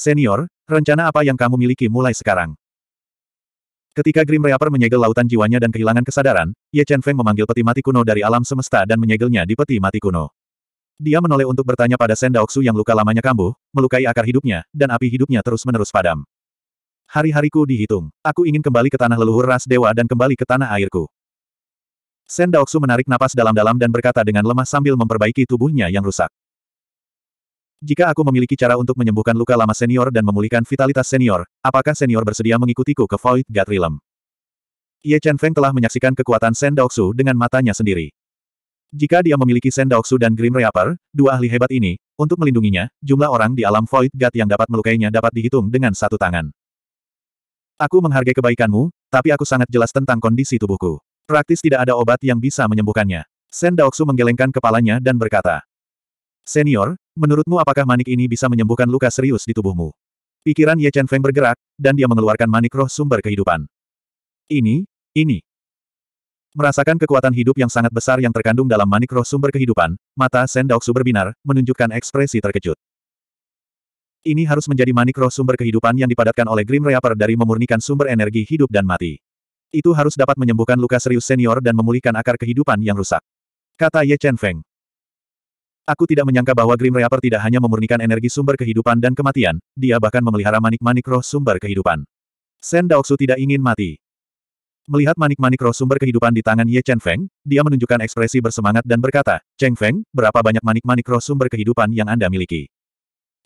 Senior, rencana apa yang kamu miliki mulai sekarang? Ketika Grim Reaper menyegel lautan jiwanya dan kehilangan kesadaran, Ye Chen Feng memanggil peti mati kuno dari alam semesta dan menyegelnya di peti mati kuno. Dia menoleh untuk bertanya pada Sen Daoksu yang luka lamanya kambuh, melukai akar hidupnya, dan api hidupnya terus-menerus padam. Hari-hariku dihitung. Aku ingin kembali ke tanah leluhur ras dewa dan kembali ke tanah airku. Sen Daoksu menarik napas dalam-dalam dan berkata dengan lemah sambil memperbaiki tubuhnya yang rusak. Jika aku memiliki cara untuk menyembuhkan luka lama senior dan memulihkan vitalitas senior, apakah senior bersedia mengikutiku ke Void God Realm? Ye Chen Feng telah menyaksikan kekuatan Sen Daoksu dengan matanya sendiri. Jika dia memiliki Sen Daoksu dan Grim Reaper, dua ahli hebat ini, untuk melindunginya, jumlah orang di alam Void God yang dapat melukainya dapat dihitung dengan satu tangan. Aku menghargai kebaikanmu, tapi aku sangat jelas tentang kondisi tubuhku. Praktis tidak ada obat yang bisa menyembuhkannya. Sen Daoksu menggelengkan kepalanya dan berkata, Senior, menurutmu apakah manik ini bisa menyembuhkan luka serius di tubuhmu? Pikiran Ye Chen Feng bergerak, dan dia mengeluarkan manik roh sumber kehidupan. Ini, ini. Merasakan kekuatan hidup yang sangat besar yang terkandung dalam manik roh sumber kehidupan, mata Sen Daoksu berbinar, menunjukkan ekspresi terkejut. Ini harus menjadi manik roh sumber kehidupan yang dipadatkan oleh Grim Reaper dari memurnikan sumber energi hidup dan mati. Itu harus dapat menyembuhkan luka serius senior dan memulihkan akar kehidupan yang rusak. Kata Ye Chen Feng. Aku tidak menyangka bahwa Grim Reaper tidak hanya memurnikan energi sumber kehidupan dan kematian, dia bahkan memelihara manik-manik roh sumber kehidupan. Sen Daoksu tidak ingin mati. Melihat manik-manik roh sumber kehidupan di tangan Ye Chen Feng, dia menunjukkan ekspresi bersemangat dan berkata, Cheng Feng, berapa banyak manik-manik roh sumber kehidupan yang Anda miliki?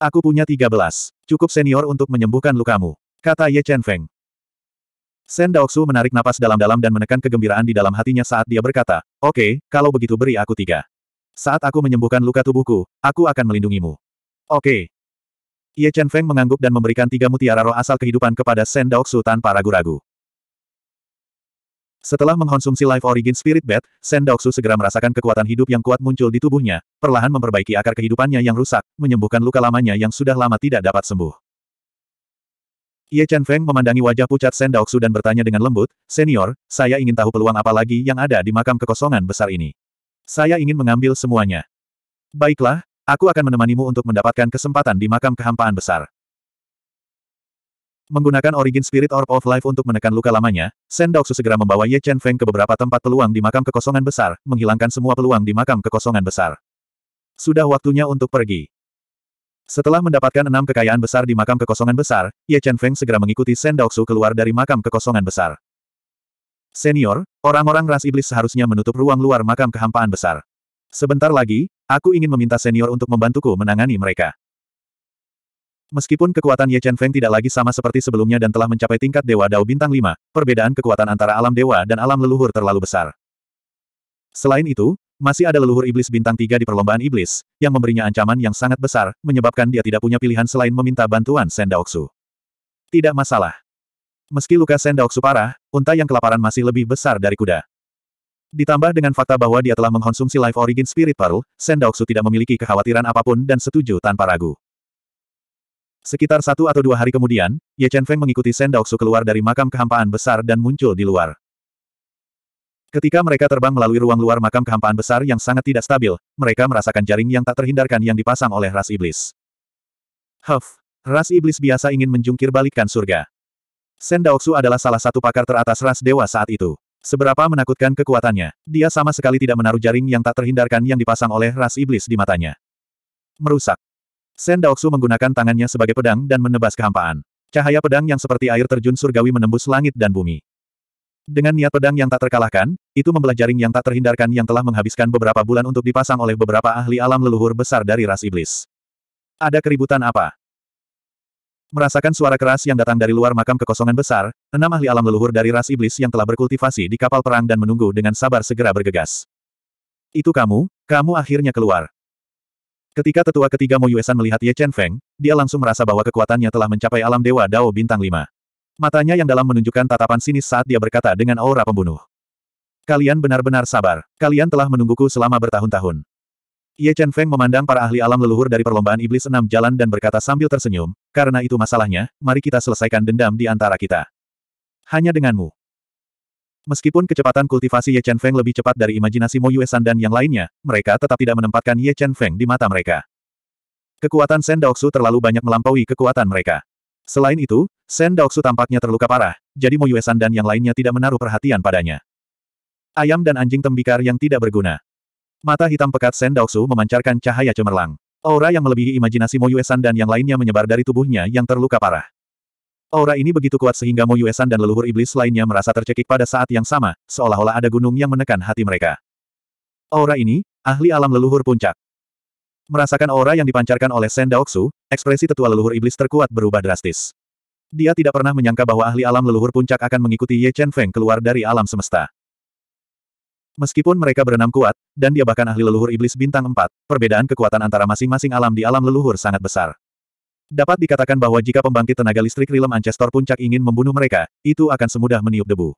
Aku punya tiga belas, Cukup senior untuk menyembuhkan lukamu. Kata Ye Chen Feng. Shen Daoksu menarik napas dalam-dalam dan menekan kegembiraan di dalam hatinya saat dia berkata, Oke, okay, kalau begitu beri aku tiga. Saat aku menyembuhkan luka tubuhku, aku akan melindungimu. Oke. Okay. Ye Chen Feng mengangguk dan memberikan tiga mutiara roh asal kehidupan kepada Shen Daoksu tanpa ragu-ragu. Setelah mengkonsumsi Life Origin Spirit Bed, Sen Daoksu segera merasakan kekuatan hidup yang kuat muncul di tubuhnya, perlahan memperbaiki akar kehidupannya yang rusak, menyembuhkan luka lamanya yang sudah lama tidak dapat sembuh. Ye Chen Feng memandangi wajah pucat Sen Daoksu dan bertanya dengan lembut, Senior, saya ingin tahu peluang apa lagi yang ada di makam kekosongan besar ini. Saya ingin mengambil semuanya. Baiklah, aku akan menemanimu untuk mendapatkan kesempatan di makam kehampaan besar. Menggunakan Origin Spirit Orb of Life untuk menekan luka lamanya, Shen Daoxu segera membawa Ye Chen Feng ke beberapa tempat peluang di makam kekosongan besar, menghilangkan semua peluang di makam kekosongan besar. Sudah waktunya untuk pergi. Setelah mendapatkan enam kekayaan besar di makam kekosongan besar, Ye Chen Feng segera mengikuti Shen Daoxu keluar dari makam kekosongan besar. Senior, orang-orang ras iblis seharusnya menutup ruang luar makam kehampaan besar. Sebentar lagi, aku ingin meminta senior untuk membantuku menangani mereka. Meskipun kekuatan Ye Chen Feng tidak lagi sama seperti sebelumnya dan telah mencapai tingkat Dewa Dao Bintang 5, perbedaan kekuatan antara alam dewa dan alam leluhur terlalu besar. Selain itu, masih ada leluhur iblis bintang 3 di perlombaan iblis, yang memberinya ancaman yang sangat besar, menyebabkan dia tidak punya pilihan selain meminta bantuan Shen Daoxu. Tidak masalah. Meski luka Shen Daoxu parah, unta yang kelaparan masih lebih besar dari kuda. Ditambah dengan fakta bahwa dia telah mengkonsumsi Life Origin Spirit Pearl, Shen Daoxu tidak memiliki kekhawatiran apapun dan setuju tanpa ragu. Sekitar satu atau dua hari kemudian, Ye Chen Feng mengikuti Shen Daoksu keluar dari makam kehampaan besar dan muncul di luar. Ketika mereka terbang melalui ruang luar makam kehampaan besar yang sangat tidak stabil, mereka merasakan jaring yang tak terhindarkan yang dipasang oleh ras iblis. Huff, ras iblis biasa ingin menjungkir balikkan surga. Shen Daoksu adalah salah satu pakar teratas ras dewa saat itu. Seberapa menakutkan kekuatannya, dia sama sekali tidak menaruh jaring yang tak terhindarkan yang dipasang oleh ras iblis di matanya. Merusak. Sen Daoksu menggunakan tangannya sebagai pedang dan menebas kehampaan. Cahaya pedang yang seperti air terjun surgawi menembus langit dan bumi. Dengan niat pedang yang tak terkalahkan, itu membelah jaring yang tak terhindarkan yang telah menghabiskan beberapa bulan untuk dipasang oleh beberapa ahli alam leluhur besar dari ras iblis. Ada keributan apa? Merasakan suara keras yang datang dari luar makam kekosongan besar, enam ahli alam leluhur dari ras iblis yang telah berkultivasi di kapal perang dan menunggu dengan sabar segera bergegas. Itu kamu, kamu akhirnya keluar. Ketika tetua ketiga Mo Yuesan melihat Ye Chen Feng, dia langsung merasa bahwa kekuatannya telah mencapai alam dewa Dao Bintang 5. Matanya yang dalam menunjukkan tatapan sinis saat dia berkata dengan aura pembunuh. Kalian benar-benar sabar. Kalian telah menungguku selama bertahun-tahun. Ye Chen Feng memandang para ahli alam leluhur dari perlombaan iblis enam jalan dan berkata sambil tersenyum, karena itu masalahnya, mari kita selesaikan dendam di antara kita. Hanya denganmu. Meskipun kecepatan kultivasi Ye Chen Feng lebih cepat dari imajinasi Mo Yue San dan yang lainnya, mereka tetap tidak menempatkan Ye Chen Feng di mata mereka. Kekuatan Shen Daoksu terlalu banyak melampaui kekuatan mereka. Selain itu, Shen Daoksu tampaknya terluka parah, jadi Mo Yue San dan yang lainnya tidak menaruh perhatian padanya. Ayam dan anjing tembikar yang tidak berguna. Mata hitam pekat Shen Daoksu memancarkan cahaya cemerlang. Aura yang melebihi imajinasi Mo Yue San dan yang lainnya menyebar dari tubuhnya yang terluka parah. Aura ini begitu kuat sehingga Mo Yuesan dan leluhur iblis lainnya merasa tercekik pada saat yang sama, seolah-olah ada gunung yang menekan hati mereka. Aura ini, ahli alam leluhur puncak. Merasakan aura yang dipancarkan oleh Sen Daoksu, ekspresi tetua leluhur iblis terkuat berubah drastis. Dia tidak pernah menyangka bahwa ahli alam leluhur puncak akan mengikuti Ye Chen Feng keluar dari alam semesta. Meskipun mereka berenam kuat, dan dia bahkan ahli leluhur iblis bintang 4, perbedaan kekuatan antara masing-masing alam di alam leluhur sangat besar. Dapat dikatakan bahwa jika pembangkit tenaga listrik Rilem Ancestor Puncak ingin membunuh mereka, itu akan semudah meniup debu.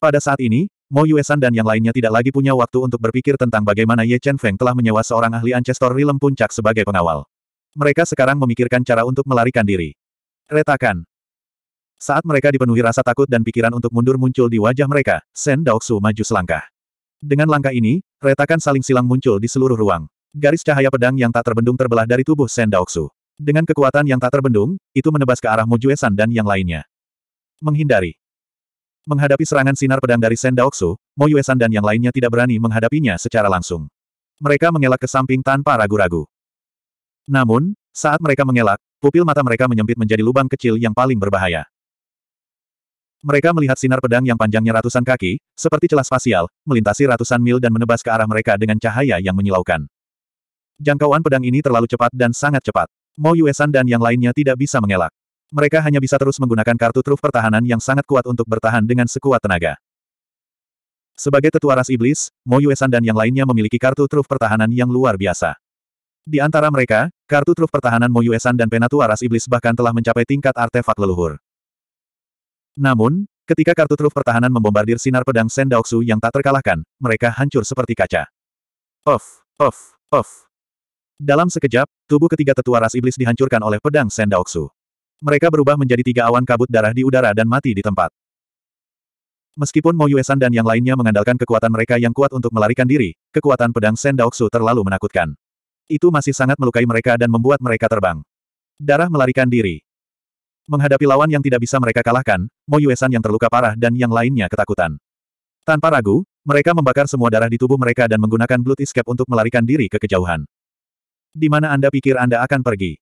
Pada saat ini, Mo Yuesan dan yang lainnya tidak lagi punya waktu untuk berpikir tentang bagaimana Ye Chen Feng telah menyewa seorang ahli Ancestor Rilem Puncak sebagai pengawal. Mereka sekarang memikirkan cara untuk melarikan diri. Retakan. Saat mereka dipenuhi rasa takut dan pikiran untuk mundur muncul di wajah mereka, Sen Daoksu maju selangkah. Dengan langkah ini, retakan saling silang muncul di seluruh ruang. Garis cahaya pedang yang tak terbendung terbelah dari tubuh Sen Daoksu. Dengan kekuatan yang tak terbendung, itu menebas ke arah Mojue San dan yang lainnya. Menghindari. Menghadapi serangan sinar pedang dari Sen Daoksu, Mojue San dan yang lainnya tidak berani menghadapinya secara langsung. Mereka mengelak ke samping tanpa ragu-ragu. Namun, saat mereka mengelak, pupil mata mereka menyempit menjadi lubang kecil yang paling berbahaya. Mereka melihat sinar pedang yang panjangnya ratusan kaki, seperti celah spasial, melintasi ratusan mil dan menebas ke arah mereka dengan cahaya yang menyilaukan. Jangkauan pedang ini terlalu cepat dan sangat cepat. Mo Yuesan dan yang lainnya tidak bisa mengelak. Mereka hanya bisa terus menggunakan kartu truf pertahanan yang sangat kuat untuk bertahan dengan sekuat tenaga. Sebagai tetua ras iblis, Mo Yuesan dan yang lainnya memiliki kartu truf pertahanan yang luar biasa. Di antara mereka, kartu truf pertahanan Mo Yuesan dan penatua ras iblis bahkan telah mencapai tingkat artefak leluhur. Namun, ketika kartu truf pertahanan membombardir sinar pedang Sen yang tak terkalahkan, mereka hancur seperti kaca. Off, off, off. Dalam sekejap, tubuh ketiga tetua ras iblis dihancurkan oleh pedang Sendaoksu. Mereka berubah menjadi tiga awan kabut darah di udara dan mati di tempat. Meskipun Mo Yuesan dan yang lainnya mengandalkan kekuatan mereka yang kuat untuk melarikan diri, kekuatan pedang Sendaoksu terlalu menakutkan. Itu masih sangat melukai mereka dan membuat mereka terbang. Darah melarikan diri. Menghadapi lawan yang tidak bisa mereka kalahkan, Mo Yuesan yang terluka parah dan yang lainnya ketakutan. Tanpa ragu, mereka membakar semua darah di tubuh mereka dan menggunakan Blood Escape untuk melarikan diri ke kejauhan. Di mana Anda pikir Anda akan pergi?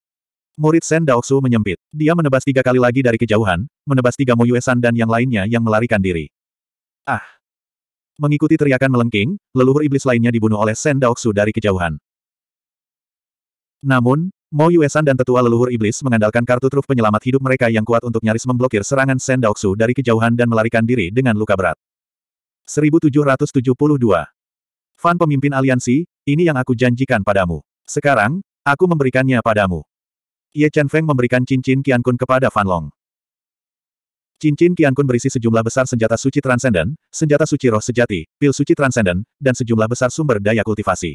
Murid Sen Daoksu menyempit. Dia menebas tiga kali lagi dari kejauhan, menebas tiga Mo Yuesan dan yang lainnya yang melarikan diri. Ah! Mengikuti teriakan melengking, leluhur iblis lainnya dibunuh oleh Sen Daoksu dari kejauhan. Namun, Mo Yuesan dan tetua leluhur iblis mengandalkan kartu truf penyelamat hidup mereka yang kuat untuk nyaris memblokir serangan Sen Daoksu dari kejauhan dan melarikan diri dengan luka berat. 1772. Fan pemimpin aliansi, ini yang aku janjikan padamu. Sekarang, aku memberikannya padamu. Ye Chen Feng memberikan cincin Qian Kun kepada Fan Long. Cincin Qian Kun berisi sejumlah besar senjata suci transenden, senjata suci roh sejati, pil suci transenden, dan sejumlah besar sumber daya kultivasi.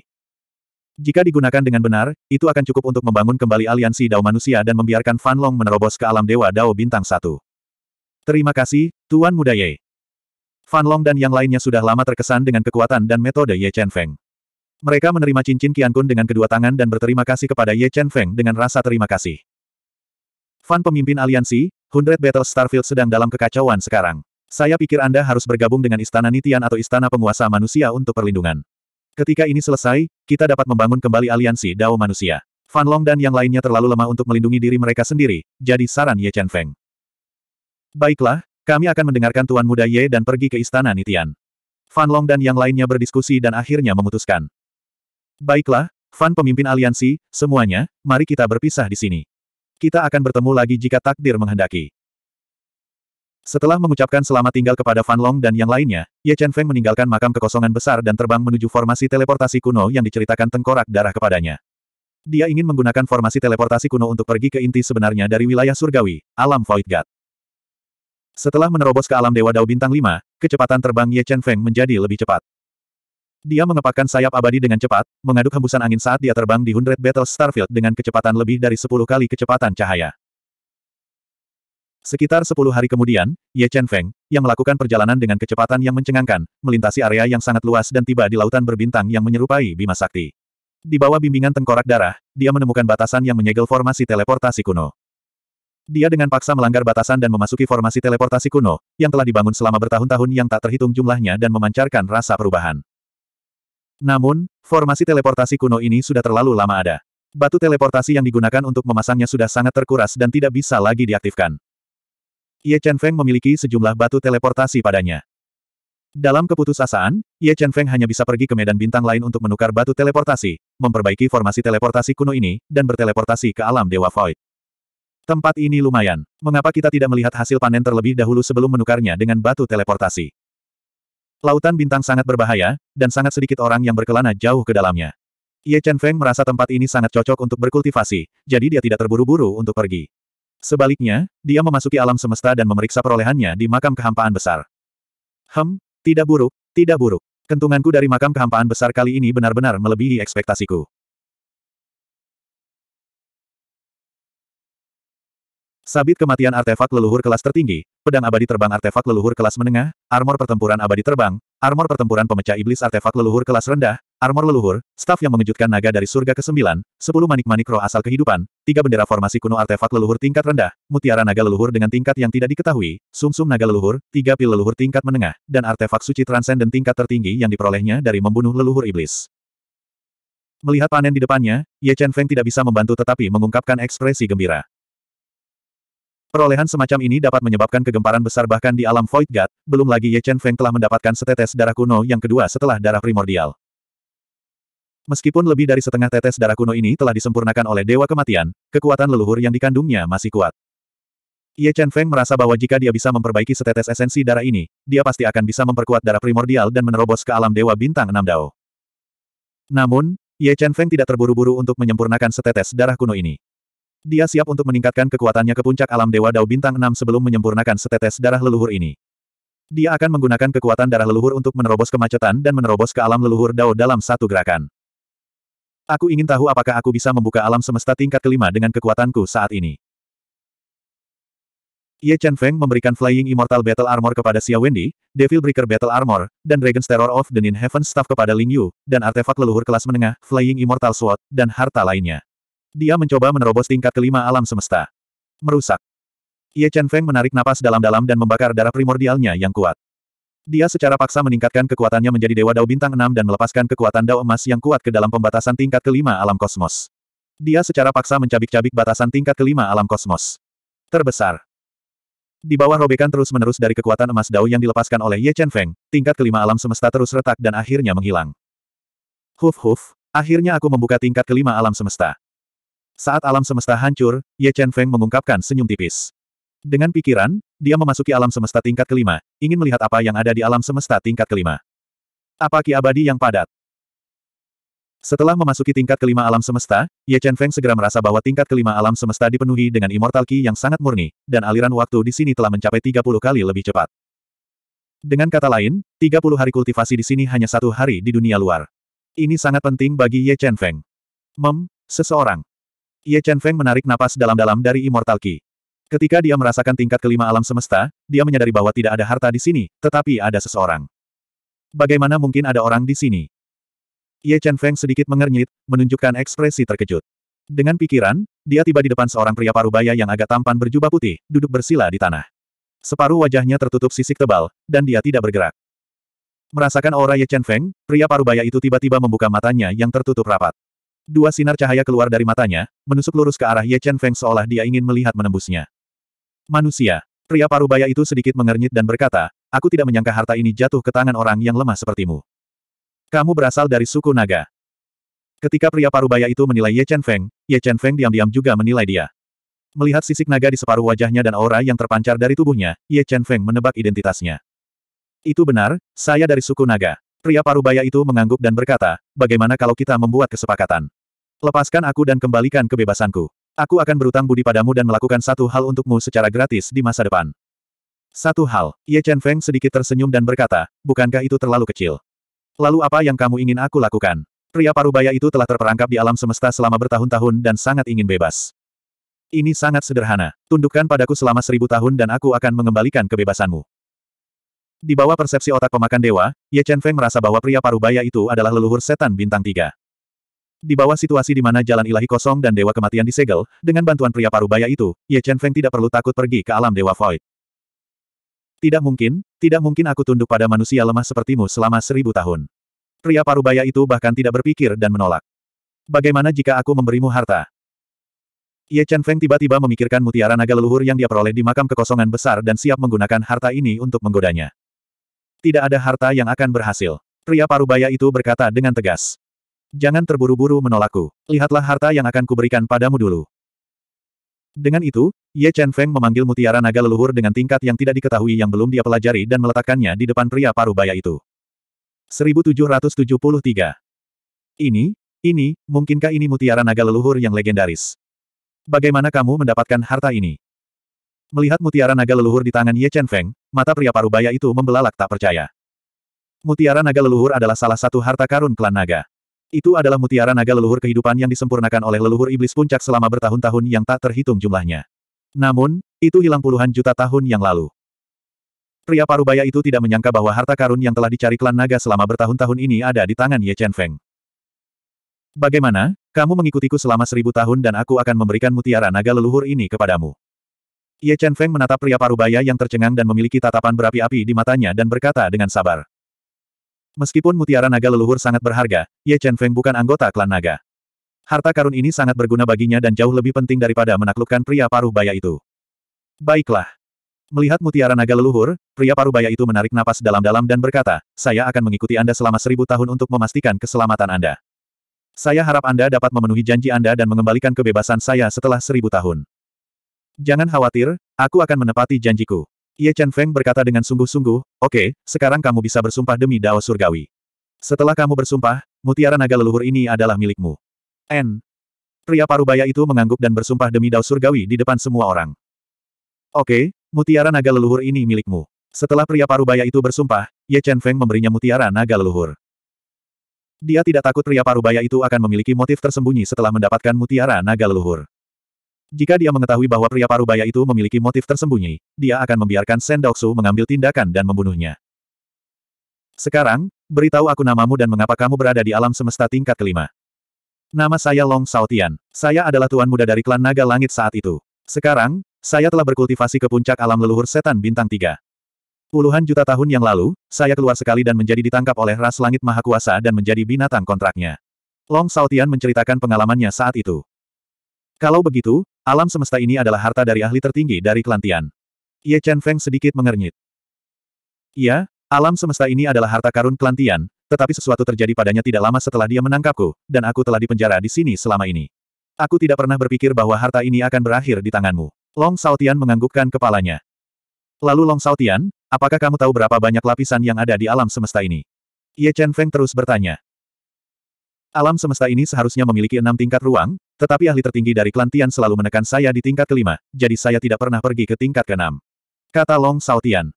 Jika digunakan dengan benar, itu akan cukup untuk membangun kembali aliansi Dao manusia dan membiarkan Fan Long menerobos ke alam dewa Dao bintang Satu. Terima kasih, Tuan Muda Ye. Fan Long dan yang lainnya sudah lama terkesan dengan kekuatan dan metode Ye Chen Feng. Mereka menerima cincin Kun dengan kedua tangan dan berterima kasih kepada Ye Chen Feng dengan rasa terima kasih. Fan pemimpin aliansi, Hundred Battle Starfield sedang dalam kekacauan sekarang. Saya pikir Anda harus bergabung dengan Istana Nitian atau Istana Penguasa Manusia untuk perlindungan. Ketika ini selesai, kita dapat membangun kembali aliansi Dao Manusia. Fan Long dan yang lainnya terlalu lemah untuk melindungi diri mereka sendiri, jadi saran Ye Chen Feng. Baiklah, kami akan mendengarkan Tuan Muda Ye dan pergi ke Istana Nitian. Fan Long dan yang lainnya berdiskusi dan akhirnya memutuskan. Baiklah, Fan pemimpin aliansi, semuanya, mari kita berpisah di sini. Kita akan bertemu lagi jika takdir menghendaki. Setelah mengucapkan selamat tinggal kepada Fan Long dan yang lainnya, Ye Chen Feng meninggalkan makam kekosongan besar dan terbang menuju formasi teleportasi kuno yang diceritakan tengkorak darah kepadanya. Dia ingin menggunakan formasi teleportasi kuno untuk pergi ke inti sebenarnya dari wilayah surgawi, alam Void God. Setelah menerobos ke alam Dewa Dao Bintang 5, kecepatan terbang Ye Chen Feng menjadi lebih cepat. Dia mengepakkan sayap abadi dengan cepat, mengaduk hembusan angin saat dia terbang di hundred Battle Starfield dengan kecepatan lebih dari sepuluh kali kecepatan cahaya. Sekitar sepuluh hari kemudian, Ye Chen Feng, yang melakukan perjalanan dengan kecepatan yang mencengangkan, melintasi area yang sangat luas dan tiba di lautan berbintang yang menyerupai Bima Sakti. Di bawah bimbingan tengkorak darah, dia menemukan batasan yang menyegel formasi teleportasi kuno. Dia dengan paksa melanggar batasan dan memasuki formasi teleportasi kuno, yang telah dibangun selama bertahun-tahun yang tak terhitung jumlahnya dan memancarkan rasa perubahan. Namun, formasi teleportasi kuno ini sudah terlalu lama ada. Batu teleportasi yang digunakan untuk memasangnya sudah sangat terkuras dan tidak bisa lagi diaktifkan. Ye Chen Feng memiliki sejumlah batu teleportasi padanya. Dalam keputusasaan, Ye Chen Feng hanya bisa pergi ke medan bintang lain untuk menukar batu teleportasi, memperbaiki formasi teleportasi kuno ini, dan berteleportasi ke alam Dewa Void. Tempat ini lumayan. Mengapa kita tidak melihat hasil panen terlebih dahulu sebelum menukarnya dengan batu teleportasi? Lautan bintang sangat berbahaya, dan sangat sedikit orang yang berkelana jauh ke dalamnya. Ye Chen Feng merasa tempat ini sangat cocok untuk berkultivasi, jadi dia tidak terburu-buru untuk pergi. Sebaliknya, dia memasuki alam semesta dan memeriksa perolehannya di makam kehampaan besar. Hem, tidak buruk, tidak buruk. Kentunganku dari makam kehampaan besar kali ini benar-benar melebihi ekspektasiku. Sabit kematian artefak leluhur kelas tertinggi, pedang abadi terbang artefak leluhur kelas menengah, armor pertempuran abadi terbang, armor pertempuran pemecah iblis artefak leluhur kelas rendah, armor leluhur, staf yang mengejutkan naga dari surga ke-9, 10 manik-manik roh asal kehidupan, tiga bendera formasi kuno artefak leluhur tingkat rendah, mutiara naga leluhur dengan tingkat yang tidak diketahui, sumsum -sum naga leluhur, tiga pil leluhur tingkat menengah, dan artefak suci transenden tingkat tertinggi yang diperolehnya dari membunuh leluhur iblis. Melihat panen di depannya, Ye Chen Feng tidak bisa membantu tetapi mengungkapkan ekspresi gembira. Perolehan semacam ini dapat menyebabkan kegemparan besar bahkan di alam Void God, belum lagi Ye Chen Feng telah mendapatkan setetes darah kuno yang kedua setelah darah primordial. Meskipun lebih dari setengah tetes darah kuno ini telah disempurnakan oleh Dewa Kematian, kekuatan leluhur yang dikandungnya masih kuat. Ye Chen Feng merasa bahwa jika dia bisa memperbaiki setetes esensi darah ini, dia pasti akan bisa memperkuat darah primordial dan menerobos ke alam Dewa Bintang Enam Dao. Namun, Ye Chen Feng tidak terburu-buru untuk menyempurnakan setetes darah kuno ini. Dia siap untuk meningkatkan kekuatannya ke puncak alam Dewa Dao Bintang 6 sebelum menyempurnakan setetes darah leluhur ini. Dia akan menggunakan kekuatan darah leluhur untuk menerobos kemacetan dan menerobos ke alam leluhur Dao dalam satu gerakan. Aku ingin tahu apakah aku bisa membuka alam semesta tingkat kelima dengan kekuatanku saat ini. Ye Chen Feng memberikan Flying Immortal Battle Armor kepada Xia Wendy, Devil Breaker Battle Armor, dan Dragon's Terror of the Nine Heaven Staff kepada Ling Yu, dan artefak leluhur kelas menengah, Flying Immortal Sword, dan harta lainnya. Dia mencoba menerobos tingkat kelima alam semesta. Merusak. Ye Chen Feng menarik napas dalam-dalam dan membakar darah primordialnya yang kuat. Dia secara paksa meningkatkan kekuatannya menjadi Dewa Dao Bintang 6 dan melepaskan kekuatan Dao Emas yang kuat ke dalam pembatasan tingkat kelima alam kosmos. Dia secara paksa mencabik-cabik batasan tingkat kelima alam kosmos. Terbesar. Di bawah robekan terus-menerus dari kekuatan emas Dao yang dilepaskan oleh Ye Chen Feng, tingkat kelima alam semesta terus retak dan akhirnya menghilang. Huf huf, akhirnya aku membuka tingkat kelima alam semesta. Saat alam semesta hancur, Ye Chen Feng mengungkapkan senyum tipis. Dengan pikiran, dia memasuki alam semesta tingkat kelima, ingin melihat apa yang ada di alam semesta tingkat kelima. Apa ki abadi yang padat? Setelah memasuki tingkat kelima alam semesta, Ye Chen Feng segera merasa bahwa tingkat kelima alam semesta dipenuhi dengan immortal ki yang sangat murni, dan aliran waktu di sini telah mencapai 30 kali lebih cepat. Dengan kata lain, 30 hari kultivasi di sini hanya satu hari di dunia luar. Ini sangat penting bagi Ye Chen Feng. Mem, seseorang. Ye Chen Feng menarik napas dalam-dalam dari Immortal Qi. Ketika dia merasakan tingkat kelima alam semesta, dia menyadari bahwa tidak ada harta di sini, tetapi ada seseorang. Bagaimana mungkin ada orang di sini? Ye Chen Feng sedikit mengernyit, menunjukkan ekspresi terkejut. Dengan pikiran, dia tiba di depan seorang pria parubaya yang agak tampan berjubah putih, duduk bersila di tanah. Separuh wajahnya tertutup sisik tebal, dan dia tidak bergerak. Merasakan aura Ye Chen Feng, pria parubaya itu tiba-tiba membuka matanya yang tertutup rapat. Dua sinar cahaya keluar dari matanya, menusuk lurus ke arah Ye Chen Feng seolah dia ingin melihat menembusnya. Manusia. Pria parubaya itu sedikit mengernyit dan berkata, aku tidak menyangka harta ini jatuh ke tangan orang yang lemah sepertimu. Kamu berasal dari suku naga. Ketika pria parubaya itu menilai Ye Chen Feng, Ye Chen Feng diam-diam juga menilai dia. Melihat sisik naga di separuh wajahnya dan aura yang terpancar dari tubuhnya, Ye Chen Feng menebak identitasnya. Itu benar, saya dari suku naga. Pria parubaya itu mengangguk dan berkata, bagaimana kalau kita membuat kesepakatan? Lepaskan aku dan kembalikan kebebasanku. Aku akan berutang budi padamu dan melakukan satu hal untukmu secara gratis di masa depan. Satu hal, Ye Chen Feng sedikit tersenyum dan berkata, bukankah itu terlalu kecil? Lalu apa yang kamu ingin aku lakukan? Pria parubaya itu telah terperangkap di alam semesta selama bertahun-tahun dan sangat ingin bebas. Ini sangat sederhana. Tundukkan padaku selama seribu tahun dan aku akan mengembalikan kebebasanmu. Di bawah persepsi otak pemakan dewa, Ye Chen Feng merasa bahwa pria parubaya itu adalah leluhur setan bintang tiga. Di bawah situasi di mana jalan ilahi kosong dan dewa kematian disegel, dengan bantuan pria parubaya itu, Ye Chen Feng tidak perlu takut pergi ke alam dewa void. Tidak mungkin, tidak mungkin aku tunduk pada manusia lemah sepertimu selama seribu tahun. Pria parubaya itu bahkan tidak berpikir dan menolak. Bagaimana jika aku memberimu harta? Ye Chen Feng tiba-tiba memikirkan mutiara naga leluhur yang dia peroleh di makam kekosongan besar dan siap menggunakan harta ini untuk menggodanya. Tidak ada harta yang akan berhasil. Pria parubaya itu berkata dengan tegas. Jangan terburu-buru menolakku. Lihatlah harta yang akan kuberikan padamu dulu. Dengan itu, Ye Chen Feng memanggil mutiara naga leluhur dengan tingkat yang tidak diketahui yang belum dia pelajari dan meletakkannya di depan pria paruh baya itu. 1773. Ini, ini, mungkinkah ini mutiara naga leluhur yang legendaris? Bagaimana kamu mendapatkan harta ini? Melihat mutiara naga leluhur di tangan Ye Chen Feng, mata pria paruh baya itu membelalak tak percaya. Mutiara naga leluhur adalah salah satu harta karun klan naga. Itu adalah mutiara naga leluhur kehidupan yang disempurnakan oleh leluhur iblis puncak selama bertahun-tahun yang tak terhitung jumlahnya. Namun, itu hilang puluhan juta tahun yang lalu. Pria parubaya itu tidak menyangka bahwa harta karun yang telah dicari klan naga selama bertahun-tahun ini ada di tangan Ye Chen Feng. Bagaimana, kamu mengikutiku selama seribu tahun dan aku akan memberikan mutiara naga leluhur ini kepadamu. Ye Chen Feng menatap pria parubaya yang tercengang dan memiliki tatapan berapi-api di matanya dan berkata dengan sabar. Meskipun mutiara naga leluhur sangat berharga, Ye Chen Feng bukan anggota klan naga. Harta karun ini sangat berguna baginya dan jauh lebih penting daripada menaklukkan pria paruh baya itu. Baiklah. Melihat mutiara naga leluhur, pria paruh baya itu menarik napas dalam-dalam dan berkata, saya akan mengikuti Anda selama seribu tahun untuk memastikan keselamatan Anda. Saya harap Anda dapat memenuhi janji Anda dan mengembalikan kebebasan saya setelah seribu tahun. Jangan khawatir, aku akan menepati janjiku. Ye Chen Feng berkata dengan sungguh-sungguh, oke, okay, sekarang kamu bisa bersumpah demi Dao Surgawi. Setelah kamu bersumpah, mutiara naga leluhur ini adalah milikmu. N. Pria parubaya itu mengangguk dan bersumpah demi Dao Surgawi di depan semua orang. Oke, okay, mutiara naga leluhur ini milikmu. Setelah pria parubaya itu bersumpah, Ye Chen Feng memberinya mutiara naga leluhur. Dia tidak takut pria parubaya itu akan memiliki motif tersembunyi setelah mendapatkan mutiara naga leluhur. Jika dia mengetahui bahwa pria parubaya itu memiliki motif tersembunyi, dia akan membiarkan Sendoksu mengambil tindakan dan membunuhnya. Sekarang, beritahu aku namamu dan mengapa kamu berada di alam semesta tingkat kelima. Nama saya Long Saotian. Saya adalah tuan muda dari klan Naga Langit saat itu. Sekarang, saya telah berkultivasi ke puncak alam leluhur setan bintang tiga. Puluhan juta tahun yang lalu, saya keluar sekali dan menjadi ditangkap oleh ras langit maha kuasa dan menjadi binatang kontraknya. Long Saotian menceritakan pengalamannya saat itu. Kalau begitu, alam semesta ini adalah harta dari ahli tertinggi dari Kelantian. Ye Chen Feng sedikit mengernyit. Iya, alam semesta ini adalah harta karun Kelantian, tetapi sesuatu terjadi padanya tidak lama setelah dia menangkapku, dan aku telah dipenjara di sini selama ini. Aku tidak pernah berpikir bahwa harta ini akan berakhir di tanganmu. Long Saotian menganggukkan kepalanya. Lalu Long Saotian, apakah kamu tahu berapa banyak lapisan yang ada di alam semesta ini? Ye Chen Feng terus bertanya. Alam semesta ini seharusnya memiliki enam tingkat ruang, tetapi ahli tertinggi dari klan Tian selalu menekan saya di tingkat kelima, jadi saya tidak pernah pergi ke tingkat keenam. Kata Long Sao Tian.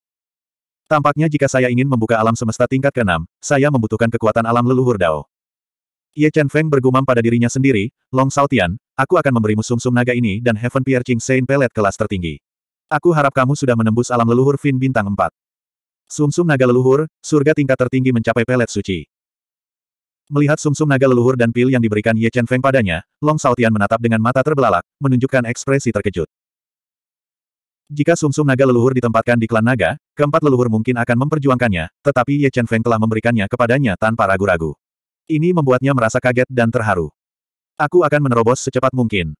Tampaknya jika saya ingin membuka alam semesta tingkat keenam, saya membutuhkan kekuatan alam leluhur Dao. Ye Chen Feng bergumam pada dirinya sendiri, Long Sao Tian, aku akan memberimu sumsum naga ini dan Heaven Piercing Saint Pelet kelas tertinggi. Aku harap kamu sudah menembus alam leluhur Fin Bintang 4. Sumsum naga leluhur, surga tingkat tertinggi mencapai pelet suci. Melihat sumsum -sum naga leluhur dan pil yang diberikan Ye Chen Feng padanya, Long Saotian menatap dengan mata terbelalak, menunjukkan ekspresi terkejut. Jika sumsum -sum naga leluhur ditempatkan di klan naga, keempat leluhur mungkin akan memperjuangkannya, tetapi Ye Chen Feng telah memberikannya kepadanya tanpa ragu-ragu. Ini membuatnya merasa kaget dan terharu. Aku akan menerobos secepat mungkin.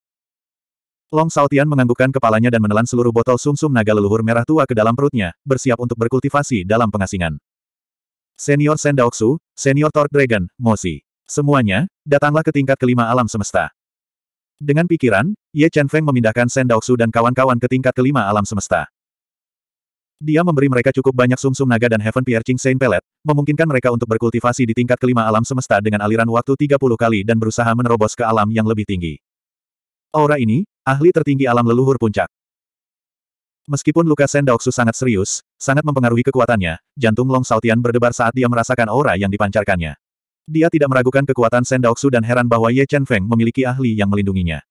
Long Saotian menganggukkan kepalanya dan menelan seluruh botol sumsum -sum naga leluhur merah tua ke dalam perutnya, bersiap untuk berkultivasi dalam pengasingan. Senior Sendaoksu, Senior Thor Dragon, Mosi. Semuanya, datanglah ke tingkat kelima alam semesta. Dengan pikiran, Ye Chen Feng memindahkan Sendaoksu dan kawan-kawan ke tingkat kelima alam semesta. Dia memberi mereka cukup banyak sumsum -sum naga dan Heaven Piercing Saint Pellet, memungkinkan mereka untuk berkultivasi di tingkat kelima alam semesta dengan aliran waktu 30 kali dan berusaha menerobos ke alam yang lebih tinggi. Aura ini, ahli tertinggi alam leluhur puncak. Meskipun luka Sen Daoksu sangat serius, sangat mempengaruhi kekuatannya, jantung Long Saotian berdebar saat dia merasakan aura yang dipancarkannya. Dia tidak meragukan kekuatan Sen Daoksu dan heran bahwa Ye Chen Feng memiliki ahli yang melindunginya.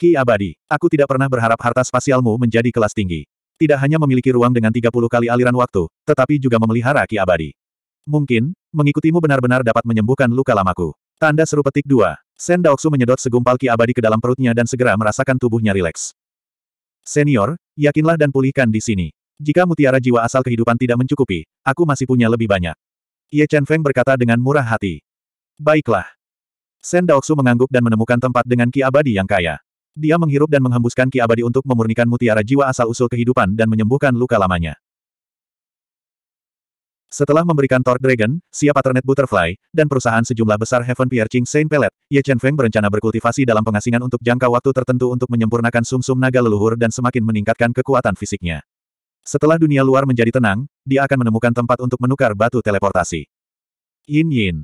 Ki abadi, aku tidak pernah berharap harta spasialmu menjadi kelas tinggi. Tidak hanya memiliki ruang dengan 30 kali aliran waktu, tetapi juga memelihara ki abadi. Mungkin, mengikutimu benar-benar dapat menyembuhkan luka lamaku. Tanda seru petik dua, Sen Daoksu menyedot segumpal ki abadi ke dalam perutnya dan segera merasakan tubuhnya rileks. Senior, Yakinlah dan pulihkan di sini. Jika mutiara jiwa asal kehidupan tidak mencukupi, aku masih punya lebih banyak. Ye Chen Feng berkata dengan murah hati. Baiklah. Shen Daoksu mengangguk dan menemukan tempat dengan ki abadi yang kaya. Dia menghirup dan menghembuskan ki abadi untuk memurnikan mutiara jiwa asal-usul kehidupan dan menyembuhkan luka lamanya. Setelah memberikan Thor Dragon, siapa Paternet Butterfly, dan perusahaan sejumlah besar Heaven Piercing Saint Pellet, Ye Chen Feng berencana berkultivasi dalam pengasingan untuk jangka waktu tertentu untuk menyempurnakan sumsum -sum naga leluhur dan semakin meningkatkan kekuatan fisiknya. Setelah dunia luar menjadi tenang, dia akan menemukan tempat untuk menukar batu teleportasi. Yin Yin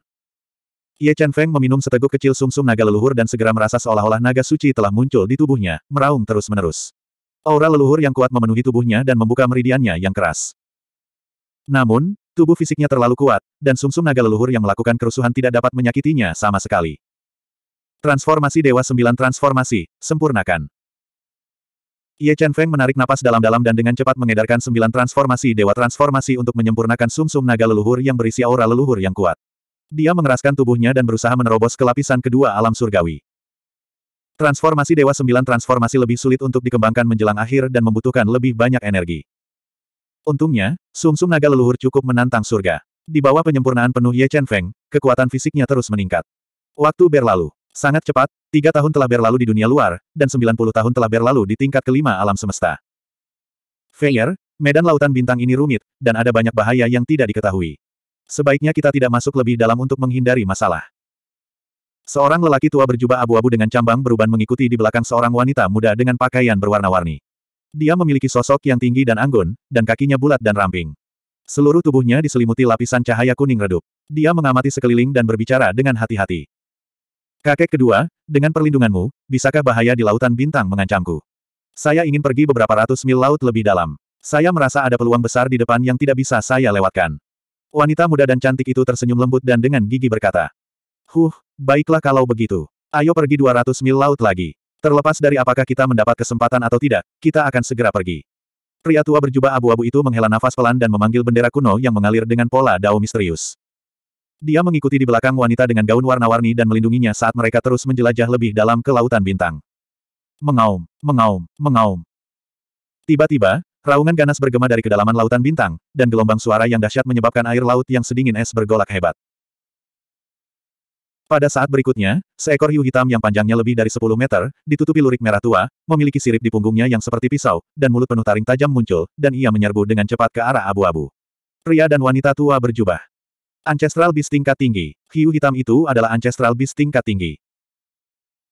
Ye Chen Feng meminum seteguk kecil sumsum -sum naga leluhur dan segera merasa seolah-olah naga suci telah muncul di tubuhnya, meraung terus-menerus. Aura leluhur yang kuat memenuhi tubuhnya dan membuka meridiannya yang keras. Namun, Tubuh fisiknya terlalu kuat, dan sumsum -sum naga leluhur yang melakukan kerusuhan tidak dapat menyakitinya sama sekali. Transformasi Dewa Sembilan Transformasi, sempurnakan. Ye Chen Feng menarik napas dalam-dalam dan dengan cepat mengedarkan sembilan transformasi Dewa Transformasi untuk menyempurnakan sumsum -sum naga leluhur yang berisi aura leluhur yang kuat. Dia mengeraskan tubuhnya dan berusaha menerobos ke lapisan kedua alam surgawi. Transformasi Dewa Sembilan Transformasi lebih sulit untuk dikembangkan menjelang akhir dan membutuhkan lebih banyak energi. Untungnya, sumsum -sum naga leluhur cukup menantang surga. Di bawah penyempurnaan penuh Ye Chen Feng, kekuatan fisiknya terus meningkat. Waktu berlalu. Sangat cepat, tiga tahun telah berlalu di dunia luar, dan 90 tahun telah berlalu di tingkat kelima alam semesta. Feier, medan lautan bintang ini rumit, dan ada banyak bahaya yang tidak diketahui. Sebaiknya kita tidak masuk lebih dalam untuk menghindari masalah. Seorang lelaki tua berjubah abu-abu dengan cambang beruban mengikuti di belakang seorang wanita muda dengan pakaian berwarna-warni. Dia memiliki sosok yang tinggi dan anggun, dan kakinya bulat dan ramping. Seluruh tubuhnya diselimuti lapisan cahaya kuning redup. Dia mengamati sekeliling dan berbicara dengan hati-hati. Kakek kedua, dengan perlindunganmu, bisakah bahaya di lautan bintang mengancamku? Saya ingin pergi beberapa ratus mil laut lebih dalam. Saya merasa ada peluang besar di depan yang tidak bisa saya lewatkan. Wanita muda dan cantik itu tersenyum lembut dan dengan gigi berkata, Huh, baiklah kalau begitu. Ayo pergi 200 mil laut lagi. Terlepas dari apakah kita mendapat kesempatan atau tidak, kita akan segera pergi. Pria tua berjubah abu-abu itu menghela nafas pelan dan memanggil bendera kuno yang mengalir dengan pola dao misterius. Dia mengikuti di belakang wanita dengan gaun warna-warni dan melindunginya saat mereka terus menjelajah lebih dalam ke lautan bintang. Mengaum, mengaum, mengaum. Tiba-tiba, raungan ganas bergema dari kedalaman lautan bintang, dan gelombang suara yang dahsyat menyebabkan air laut yang sedingin es bergolak hebat. Pada saat berikutnya, seekor hiu hitam yang panjangnya lebih dari 10 meter, ditutupi lurik merah tua, memiliki sirip di punggungnya yang seperti pisau, dan mulut penuh taring tajam muncul, dan ia menyerbu dengan cepat ke arah abu-abu. Pria dan wanita tua berjubah. Ancestral Beast tingkat tinggi. Hiu hitam itu adalah Ancestral Beast tingkat tinggi.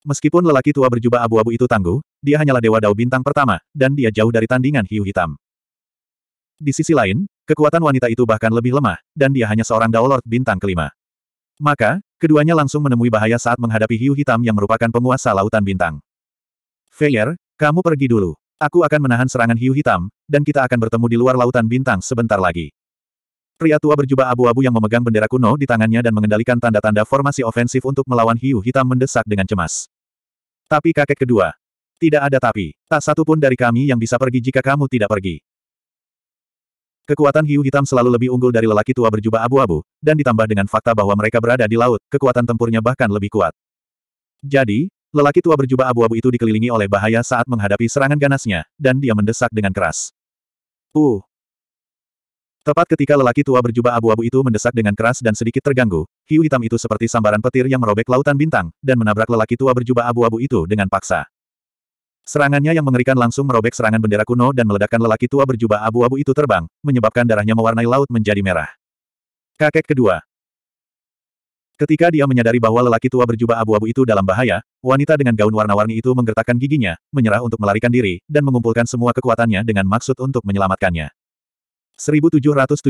Meskipun lelaki tua berjubah abu-abu itu tangguh, dia hanyalah dewa dao bintang pertama, dan dia jauh dari tandingan hiu hitam. Di sisi lain, kekuatan wanita itu bahkan lebih lemah, dan dia hanya seorang Dao bintang kelima. Maka, keduanya langsung menemui bahaya saat menghadapi hiu hitam yang merupakan penguasa lautan bintang. Feyer, kamu pergi dulu. Aku akan menahan serangan hiu hitam, dan kita akan bertemu di luar lautan bintang sebentar lagi. Pria tua berjubah abu-abu yang memegang bendera kuno di tangannya dan mengendalikan tanda-tanda formasi ofensif untuk melawan hiu hitam mendesak dengan cemas. Tapi kakek kedua. Tidak ada tapi, tak satu pun dari kami yang bisa pergi jika kamu tidak pergi. Kekuatan hiu hitam selalu lebih unggul dari lelaki tua berjubah abu-abu, dan ditambah dengan fakta bahwa mereka berada di laut, kekuatan tempurnya bahkan lebih kuat. Jadi, lelaki tua berjubah abu-abu itu dikelilingi oleh bahaya saat menghadapi serangan ganasnya, dan dia mendesak dengan keras. Uh, Tepat ketika lelaki tua berjubah abu-abu itu mendesak dengan keras dan sedikit terganggu, hiu hitam itu seperti sambaran petir yang merobek lautan bintang, dan menabrak lelaki tua berjubah abu-abu itu dengan paksa. Serangannya yang mengerikan langsung merobek serangan bendera kuno dan meledakkan lelaki tua berjubah abu-abu itu terbang, menyebabkan darahnya mewarnai laut menjadi merah. Kakek kedua. Ketika dia menyadari bahwa lelaki tua berjubah abu-abu itu dalam bahaya, wanita dengan gaun warna-warni itu menggertakkan giginya, menyerah untuk melarikan diri, dan mengumpulkan semua kekuatannya dengan maksud untuk menyelamatkannya. 1774.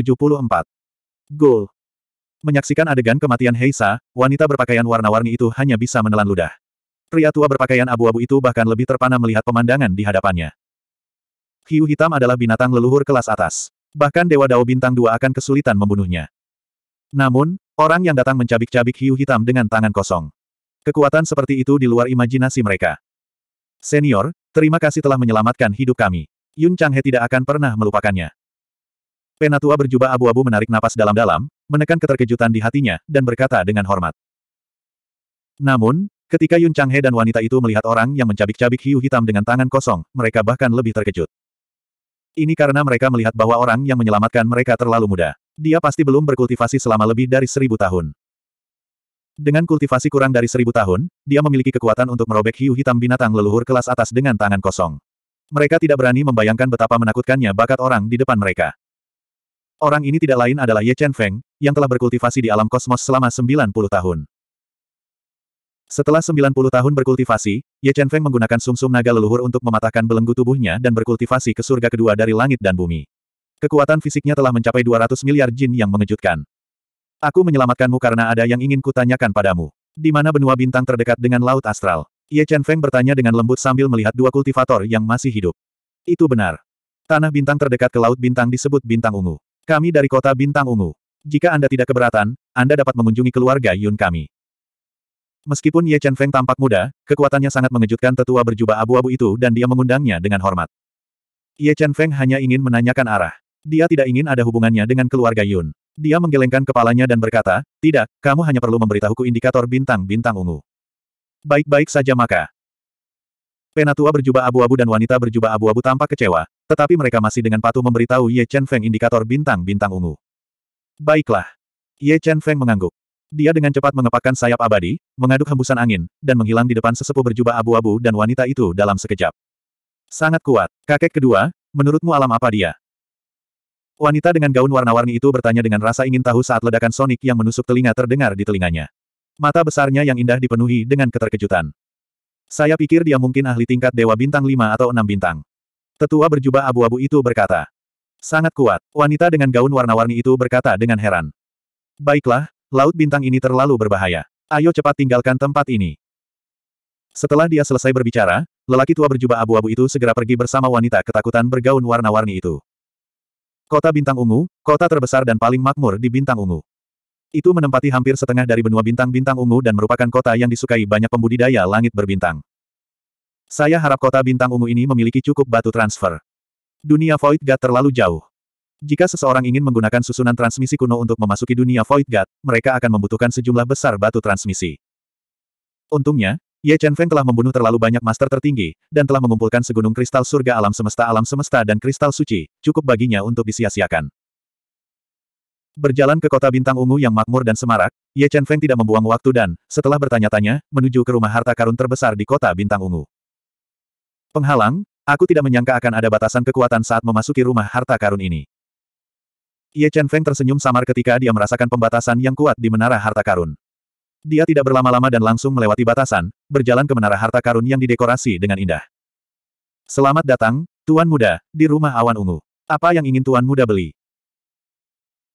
Goal. Menyaksikan adegan kematian Heisa, wanita berpakaian warna-warni itu hanya bisa menelan ludah. Pria tua berpakaian abu-abu itu bahkan lebih terpana melihat pemandangan di hadapannya. Hiu hitam adalah binatang leluhur kelas atas. Bahkan Dewa Dao Bintang Dua akan kesulitan membunuhnya. Namun, orang yang datang mencabik-cabik hiu hitam dengan tangan kosong. Kekuatan seperti itu di luar imajinasi mereka. Senior, terima kasih telah menyelamatkan hidup kami. Yun Changhe tidak akan pernah melupakannya. Penatua berjubah abu-abu menarik napas dalam-dalam, menekan keterkejutan di hatinya, dan berkata dengan hormat. Namun, Ketika Yun Changhe dan wanita itu melihat orang yang mencabik-cabik hiu hitam dengan tangan kosong, mereka bahkan lebih terkejut. Ini karena mereka melihat bahwa orang yang menyelamatkan mereka terlalu muda. Dia pasti belum berkultivasi selama lebih dari seribu tahun. Dengan kultivasi kurang dari seribu tahun, dia memiliki kekuatan untuk merobek hiu hitam binatang leluhur kelas atas dengan tangan kosong. Mereka tidak berani membayangkan betapa menakutkannya bakat orang di depan mereka. Orang ini tidak lain adalah Ye Chen Feng, yang telah berkultivasi di alam kosmos selama 90 tahun. Setelah 90 tahun berkultivasi, Ye Chen Feng menggunakan sumsum -sum naga leluhur untuk mematahkan belenggu tubuhnya dan berkultivasi ke surga kedua dari langit dan bumi. Kekuatan fisiknya telah mencapai 200 miliar jin yang mengejutkan. Aku menyelamatkanmu karena ada yang ingin kutanyakan padamu. Di mana benua bintang terdekat dengan laut astral? Ye Chen Feng bertanya dengan lembut sambil melihat dua kultivator yang masih hidup. Itu benar. Tanah bintang terdekat ke laut bintang disebut bintang ungu. Kami dari kota bintang ungu. Jika Anda tidak keberatan, Anda dapat mengunjungi keluarga Yun kami. Meskipun Ye Chen Feng tampak muda, kekuatannya sangat mengejutkan tetua berjubah abu-abu itu dan dia mengundangnya dengan hormat. Ye Chen Feng hanya ingin menanyakan arah. Dia tidak ingin ada hubungannya dengan keluarga Yun. Dia menggelengkan kepalanya dan berkata, tidak, kamu hanya perlu memberitahuku indikator bintang-bintang ungu. Baik-baik saja maka. Penatua berjubah abu-abu dan wanita berjubah abu-abu tampak kecewa, tetapi mereka masih dengan patuh memberitahu Ye Chen Feng indikator bintang-bintang ungu. Baiklah. Ye Chen Feng mengangguk. Dia dengan cepat mengepakkan sayap abadi, mengaduk hembusan angin, dan menghilang di depan sesepuh berjubah abu-abu dan wanita itu dalam sekejap. Sangat kuat. Kakek kedua, menurutmu alam apa dia? Wanita dengan gaun warna-warni itu bertanya dengan rasa ingin tahu saat ledakan sonik yang menusuk telinga terdengar di telinganya. Mata besarnya yang indah dipenuhi dengan keterkejutan. Saya pikir dia mungkin ahli tingkat Dewa Bintang 5 atau enam bintang. Tetua berjubah abu-abu itu berkata. Sangat kuat. Wanita dengan gaun warna-warni itu berkata dengan heran. Baiklah, Laut bintang ini terlalu berbahaya. Ayo cepat tinggalkan tempat ini. Setelah dia selesai berbicara, lelaki tua berjubah abu-abu itu segera pergi bersama wanita ketakutan bergaun warna-warni itu. Kota Bintang Ungu, kota terbesar dan paling makmur di Bintang Ungu. Itu menempati hampir setengah dari benua bintang-bintang ungu dan merupakan kota yang disukai banyak pembudidaya langit berbintang. Saya harap kota bintang ungu ini memiliki cukup batu transfer. Dunia Void Gat terlalu jauh. Jika seseorang ingin menggunakan susunan transmisi kuno untuk memasuki dunia Void God, mereka akan membutuhkan sejumlah besar batu transmisi. Untungnya, Ye Chen Feng telah membunuh terlalu banyak master tertinggi, dan telah mengumpulkan segunung kristal surga alam semesta alam semesta dan kristal suci, cukup baginya untuk disia-siakan. Berjalan ke kota bintang ungu yang makmur dan semarak, Ye Chen Feng tidak membuang waktu dan, setelah bertanya-tanya, menuju ke rumah harta karun terbesar di kota bintang ungu. Penghalang, aku tidak menyangka akan ada batasan kekuatan saat memasuki rumah harta karun ini. Ye Chen Feng tersenyum samar ketika dia merasakan pembatasan yang kuat di Menara Harta Karun. Dia tidak berlama-lama dan langsung melewati batasan, berjalan ke Menara Harta Karun yang didekorasi dengan indah. Selamat datang, Tuan Muda, di rumah awan ungu. Apa yang ingin Tuan Muda beli?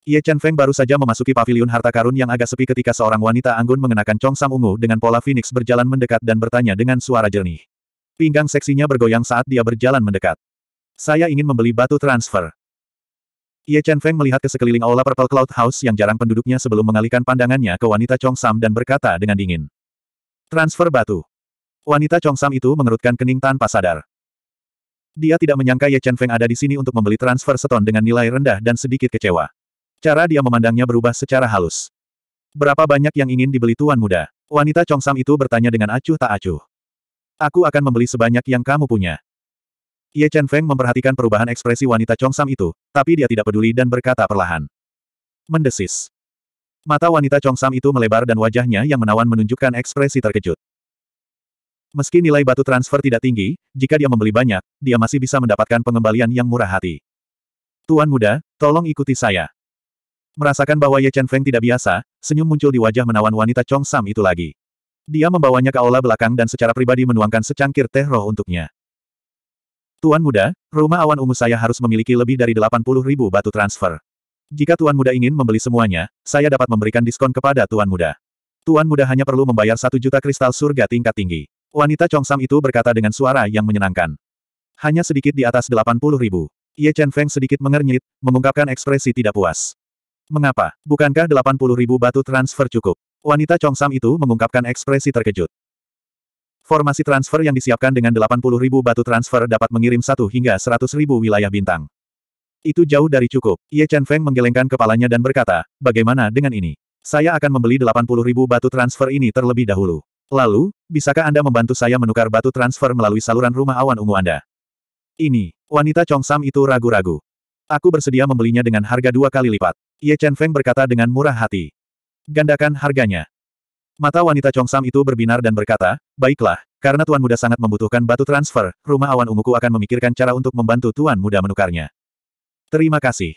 Ye Chen Feng baru saja memasuki pavilion harta karun yang agak sepi ketika seorang wanita anggun mengenakan congsam ungu dengan pola phoenix berjalan mendekat dan bertanya dengan suara jernih. Pinggang seksinya bergoyang saat dia berjalan mendekat. Saya ingin membeli batu transfer. Ye Chen Feng melihat ke sekeliling aula Purple Cloud House yang jarang penduduknya sebelum mengalihkan pandangannya ke wanita Chong Sam dan berkata dengan dingin. Transfer batu. Wanita Chong Sam itu mengerutkan kening tanpa sadar. Dia tidak menyangka Ye Chen Feng ada di sini untuk membeli transfer seton dengan nilai rendah dan sedikit kecewa. Cara dia memandangnya berubah secara halus. Berapa banyak yang ingin dibeli tuan muda? Wanita Chong Sam itu bertanya dengan acuh tak acuh. Aku akan membeli sebanyak yang kamu punya. Ye Chen Feng memperhatikan perubahan ekspresi wanita Chong Sam itu, tapi dia tidak peduli dan berkata perlahan. Mendesis. Mata wanita Chong Sam itu melebar dan wajahnya yang menawan menunjukkan ekspresi terkejut. Meski nilai batu transfer tidak tinggi, jika dia membeli banyak, dia masih bisa mendapatkan pengembalian yang murah hati. Tuan muda, tolong ikuti saya. Merasakan bahwa Ye Chen Feng tidak biasa, senyum muncul di wajah menawan wanita Chong Sam itu lagi. Dia membawanya ke aula belakang dan secara pribadi menuangkan secangkir teh roh untuknya. Tuan muda, rumah awan ungu saya harus memiliki lebih dari 80 ribu batu transfer. Jika tuan muda ingin membeli semuanya, saya dapat memberikan diskon kepada tuan muda. Tuan muda hanya perlu membayar satu juta kristal surga tingkat tinggi. Wanita Chongsam itu berkata dengan suara yang menyenangkan. Hanya sedikit di atas 80 ribu. Ye Chen Feng sedikit mengernyit, mengungkapkan ekspresi tidak puas. Mengapa? Bukankah 80 ribu batu transfer cukup? Wanita Chongsam itu mengungkapkan ekspresi terkejut. Formasi transfer yang disiapkan dengan 80.000 batu transfer dapat mengirim 1 hingga ribu wilayah bintang. Itu jauh dari cukup. Ye Chen Feng menggelengkan kepalanya dan berkata, bagaimana dengan ini? Saya akan membeli 80.000 batu transfer ini terlebih dahulu. Lalu, bisakah Anda membantu saya menukar batu transfer melalui saluran rumah awan ungu Anda? Ini, wanita Chong Sam itu ragu-ragu. Aku bersedia membelinya dengan harga dua kali lipat. Ye Chen Feng berkata dengan murah hati. Gandakan harganya. Mata wanita Chongsam itu berbinar dan berkata, Baiklah, karena Tuan Muda sangat membutuhkan batu transfer, rumah awan unguku akan memikirkan cara untuk membantu Tuan Muda menukarnya. Terima kasih.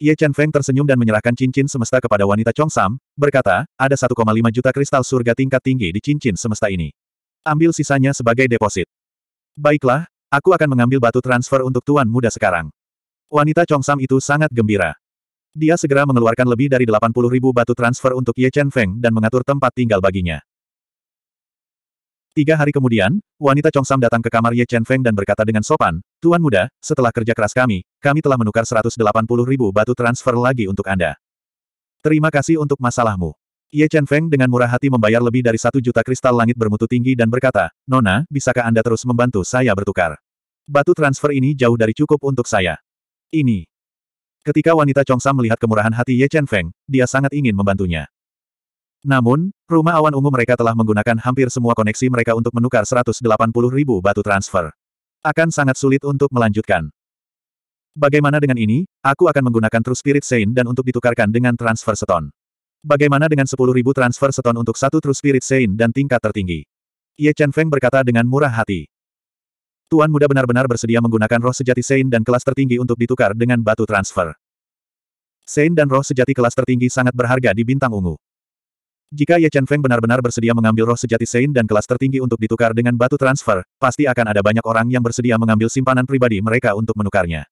Ye Chen Feng tersenyum dan menyerahkan cincin semesta kepada wanita Chongsam, berkata, ada 1,5 juta kristal surga tingkat tinggi di cincin semesta ini. Ambil sisanya sebagai deposit. Baiklah, aku akan mengambil batu transfer untuk Tuan Muda sekarang. Wanita Chongsam itu sangat gembira. Dia segera mengeluarkan lebih dari 80 ribu batu transfer untuk Ye Chen Feng dan mengatur tempat tinggal baginya. Tiga hari kemudian, wanita Chongsam datang ke kamar Ye Chen Feng dan berkata dengan sopan, Tuan muda, setelah kerja keras kami, kami telah menukar 180 ribu batu transfer lagi untuk Anda. Terima kasih untuk masalahmu. Ye Chen Feng dengan murah hati membayar lebih dari satu juta kristal langit bermutu tinggi dan berkata, Nona, bisakah Anda terus membantu saya bertukar? Batu transfer ini jauh dari cukup untuk saya. Ini, Ketika wanita Chongsam melihat kemurahan hati Ye Chen Feng, dia sangat ingin membantunya. Namun, rumah awan ungu mereka telah menggunakan hampir semua koneksi mereka untuk menukar 180 ribu batu transfer. Akan sangat sulit untuk melanjutkan. Bagaimana dengan ini, aku akan menggunakan True Spirit Saint dan untuk ditukarkan dengan transfer seton. Bagaimana dengan 10 ribu transfer seton untuk satu True Spirit Saint dan tingkat tertinggi? Ye Chen Feng berkata dengan murah hati. Tuan muda benar-benar bersedia menggunakan roh sejati Sein dan kelas tertinggi untuk ditukar dengan batu transfer. Sein dan roh sejati kelas tertinggi sangat berharga di bintang ungu. Jika Ye Chen Feng benar-benar bersedia mengambil roh sejati Sein dan kelas tertinggi untuk ditukar dengan batu transfer, pasti akan ada banyak orang yang bersedia mengambil simpanan pribadi mereka untuk menukarnya.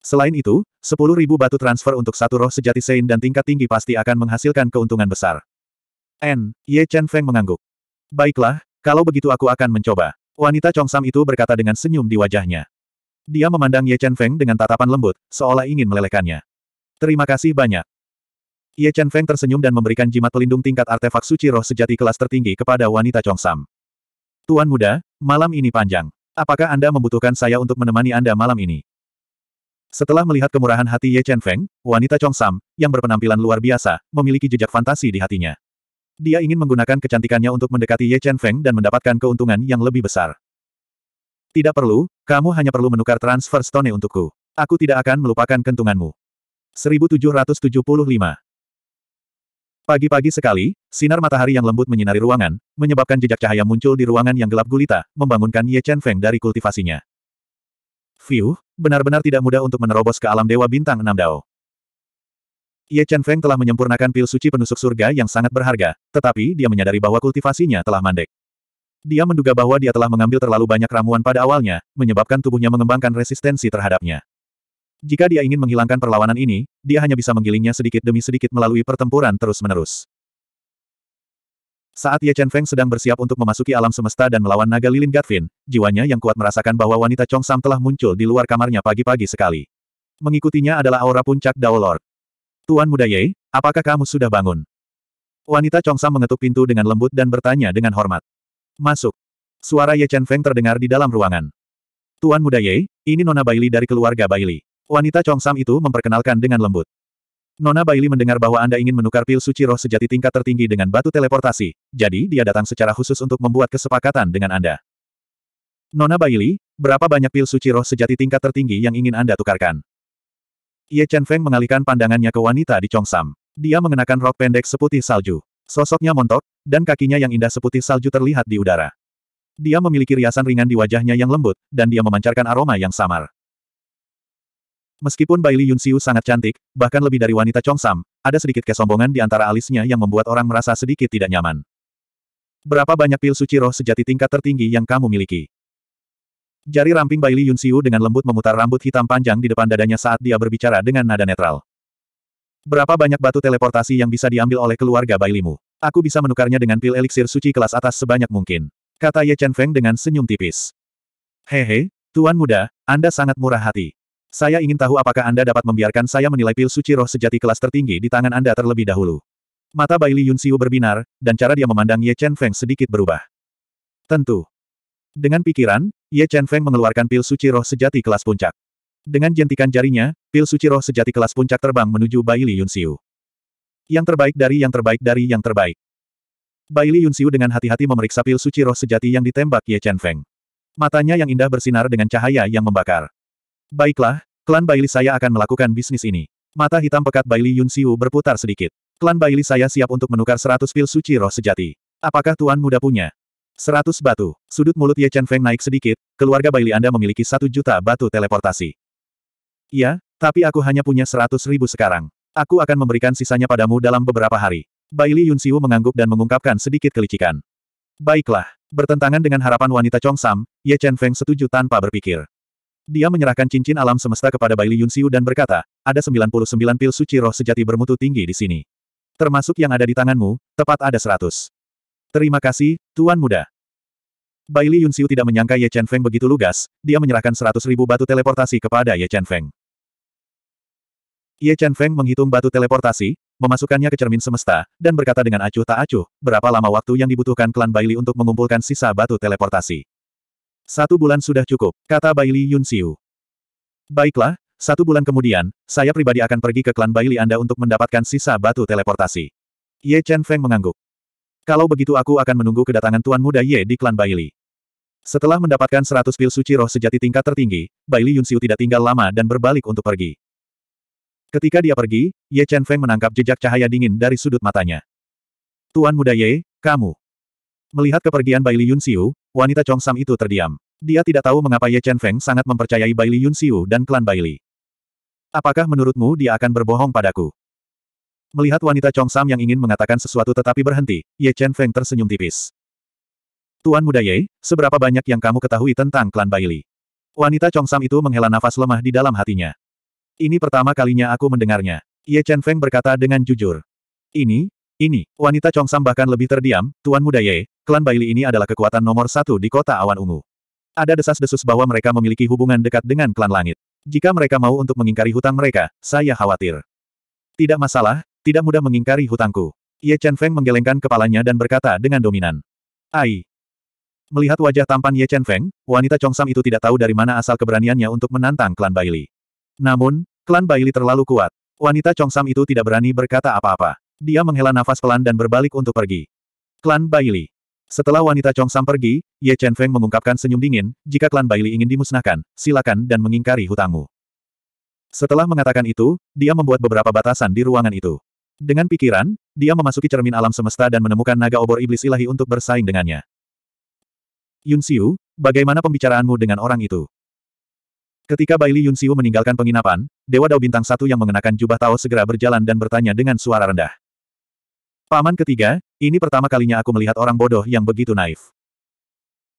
Selain itu, 10.000 batu transfer untuk satu roh sejati Sein dan tingkat tinggi pasti akan menghasilkan keuntungan besar. N. Ye Chen Feng mengangguk. Baiklah, kalau begitu aku akan mencoba. Wanita Sam itu berkata dengan senyum di wajahnya. Dia memandang Ye Chen Feng dengan tatapan lembut, seolah ingin melelehkannya. Terima kasih banyak. Ye Chen Feng tersenyum dan memberikan jimat pelindung tingkat artefak suci roh sejati kelas tertinggi kepada wanita Sam. Tuan muda, malam ini panjang. Apakah Anda membutuhkan saya untuk menemani Anda malam ini? Setelah melihat kemurahan hati Ye Chen Feng, wanita Chong Sam, yang berpenampilan luar biasa, memiliki jejak fantasi di hatinya. Dia ingin menggunakan kecantikannya untuk mendekati Ye Chen Feng dan mendapatkan keuntungan yang lebih besar. Tidak perlu, kamu hanya perlu menukar transfer stone untukku. Aku tidak akan melupakan kentunganmu. 1775 Pagi-pagi sekali, sinar matahari yang lembut menyinari ruangan, menyebabkan jejak cahaya muncul di ruangan yang gelap gulita, membangunkan Ye Chen Feng dari kultivasinya. View benar-benar tidak mudah untuk menerobos ke alam Dewa Bintang Enam Dao. Ye Chen Feng telah menyempurnakan pil suci penusuk surga yang sangat berharga, tetapi dia menyadari bahwa kultivasinya telah mandek. Dia menduga bahwa dia telah mengambil terlalu banyak ramuan pada awalnya, menyebabkan tubuhnya mengembangkan resistensi terhadapnya. Jika dia ingin menghilangkan perlawanan ini, dia hanya bisa menggilingnya sedikit demi sedikit melalui pertempuran terus-menerus. Saat Ye Chen Feng sedang bersiap untuk memasuki alam semesta dan melawan naga lilin Gatvin, jiwanya yang kuat merasakan bahwa wanita Chong Sam telah muncul di luar kamarnya pagi-pagi sekali. Mengikutinya adalah aura puncak Dao Lord. Tuan Muda Ye, apakah kamu sudah bangun? Wanita Chong Sam mengetuk pintu dengan lembut dan bertanya dengan hormat. Masuk. Suara Ye Chen Feng terdengar di dalam ruangan. Tuan Muda Ye, ini Nona Bailey dari keluarga Bailey. Wanita Chong Sam itu memperkenalkan dengan lembut. Nona Bailey mendengar bahwa Anda ingin menukar pil suci roh sejati tingkat tertinggi dengan batu teleportasi, jadi dia datang secara khusus untuk membuat kesepakatan dengan Anda. Nona Bailey, berapa banyak pil suci roh sejati tingkat tertinggi yang ingin Anda tukarkan? Ye Chen Feng mengalihkan pandangannya ke wanita di Chongsam. Dia mengenakan rok pendek seputih salju. Sosoknya montok, dan kakinya yang indah seputih salju terlihat di udara. Dia memiliki riasan ringan di wajahnya yang lembut, dan dia memancarkan aroma yang samar. Meskipun Baili Yunxiu sangat cantik, bahkan lebih dari wanita Chongsam, ada sedikit kesombongan di antara alisnya yang membuat orang merasa sedikit tidak nyaman. Berapa banyak pil suci roh sejati tingkat tertinggi yang kamu miliki? Jari ramping Baili Yun Xiu dengan lembut memutar rambut hitam panjang di depan dadanya saat dia berbicara dengan nada netral. Berapa banyak batu teleportasi yang bisa diambil oleh keluarga Bailimu? Aku bisa menukarnya dengan pil eliksir suci kelas atas sebanyak mungkin. Kata Ye Chen Feng dengan senyum tipis. Hehe, Tuan muda, Anda sangat murah hati. Saya ingin tahu apakah Anda dapat membiarkan saya menilai pil suci roh sejati kelas tertinggi di tangan Anda terlebih dahulu. Mata Baili Xiu berbinar, dan cara dia memandang Ye Chen Feng sedikit berubah. Tentu. Dengan pikiran, Ye Chen Feng mengeluarkan pil suci roh sejati kelas puncak. Dengan jentikan jarinya, pil suci roh sejati kelas puncak terbang menuju Bai Li Yunxiu. Yang terbaik dari yang terbaik dari yang terbaik. Bai Li Yunxiu dengan hati-hati memeriksa pil suci roh sejati yang ditembak Ye Chen Feng. Matanya yang indah bersinar dengan cahaya yang membakar. Baiklah, klan Bai Li saya akan melakukan bisnis ini. Mata hitam pekat Bai Li Yunxiu berputar sedikit. Klan Bai Li saya siap untuk menukar seratus pil suci roh sejati. Apakah Tuan muda punya? Seratus batu. Sudut mulut Ye Chen Feng naik sedikit, keluarga Bailey Anda memiliki satu juta batu teleportasi. Ya, tapi aku hanya punya seratus ribu sekarang. Aku akan memberikan sisanya padamu dalam beberapa hari. Baili Siu mengangguk dan mengungkapkan sedikit kelicikan. Baiklah, bertentangan dengan harapan wanita Chong Sam, Ye Chen Feng setuju tanpa berpikir. Dia menyerahkan cincin alam semesta kepada Baili Siu dan berkata, ada 99 pil suci roh sejati bermutu tinggi di sini. Termasuk yang ada di tanganmu, tepat ada 100. Terima kasih, Tuan Muda. Baili Yunxiu tidak menyangka Ye Chen Feng begitu lugas, dia menyerahkan seratus ribu batu teleportasi kepada Ye Chen Feng. Ye Chen Feng menghitung batu teleportasi, memasukkannya ke cermin semesta, dan berkata dengan acuh tak acuh, berapa lama waktu yang dibutuhkan klan Baili untuk mengumpulkan sisa batu teleportasi. Satu bulan sudah cukup, kata Baili Yunxiu. Baiklah, satu bulan kemudian, saya pribadi akan pergi ke klan Baili Anda untuk mendapatkan sisa batu teleportasi. Ye Chen Feng mengangguk. Kalau begitu aku akan menunggu kedatangan Tuan Muda Ye di klan Baili. Setelah mendapatkan seratus pil suci roh sejati tingkat tertinggi, Baili Yunxiu tidak tinggal lama dan berbalik untuk pergi. Ketika dia pergi, Ye Chen Feng menangkap jejak cahaya dingin dari sudut matanya. Tuan Muda Ye, kamu. Melihat kepergian Baili Yunxiu, wanita Chong Sam itu terdiam. Dia tidak tahu mengapa Ye Chen Feng sangat mempercayai Baili Yunxiu dan klan Baili. Apakah menurutmu dia akan berbohong padaku? Melihat wanita Chong Sam yang ingin mengatakan sesuatu tetapi berhenti, Ye Chen Feng tersenyum tipis. Tuan muda Ye, seberapa banyak yang kamu ketahui tentang klan Baili? Wanita Chong Sam itu menghela nafas lemah di dalam hatinya. Ini pertama kalinya aku mendengarnya. Ye Chen Feng berkata dengan jujur. Ini, ini, wanita Chong Sam bahkan lebih terdiam, Tuan muda Ye, klan Baili ini adalah kekuatan nomor satu di kota awan ungu. Ada desas-desus bahwa mereka memiliki hubungan dekat dengan klan langit. Jika mereka mau untuk mengingkari hutang mereka, saya khawatir. Tidak masalah, tidak mudah mengingkari hutangku. Ye Chen Feng menggelengkan kepalanya dan berkata dengan dominan. Ai. Melihat wajah tampan Ye Chen Feng, wanita Sam itu tidak tahu dari mana asal keberaniannya untuk menantang klan Baili. Namun, klan Baili terlalu kuat. Wanita Sam itu tidak berani berkata apa-apa. Dia menghela nafas pelan dan berbalik untuk pergi. Klan Baili. Setelah wanita Sam pergi, Ye Chen Feng mengungkapkan senyum dingin, jika klan Baili ingin dimusnahkan, silakan dan mengingkari hutangmu. Setelah mengatakan itu, dia membuat beberapa batasan di ruangan itu. Dengan pikiran, dia memasuki cermin alam semesta dan menemukan naga obor iblis ilahi untuk bersaing dengannya. Yun Xiu, bagaimana pembicaraanmu dengan orang itu? Ketika Baili Yun Xiu meninggalkan penginapan, Dewa Dao Bintang Satu yang mengenakan jubah Tao segera berjalan dan bertanya dengan suara rendah. Paman ketiga, ini pertama kalinya aku melihat orang bodoh yang begitu naif.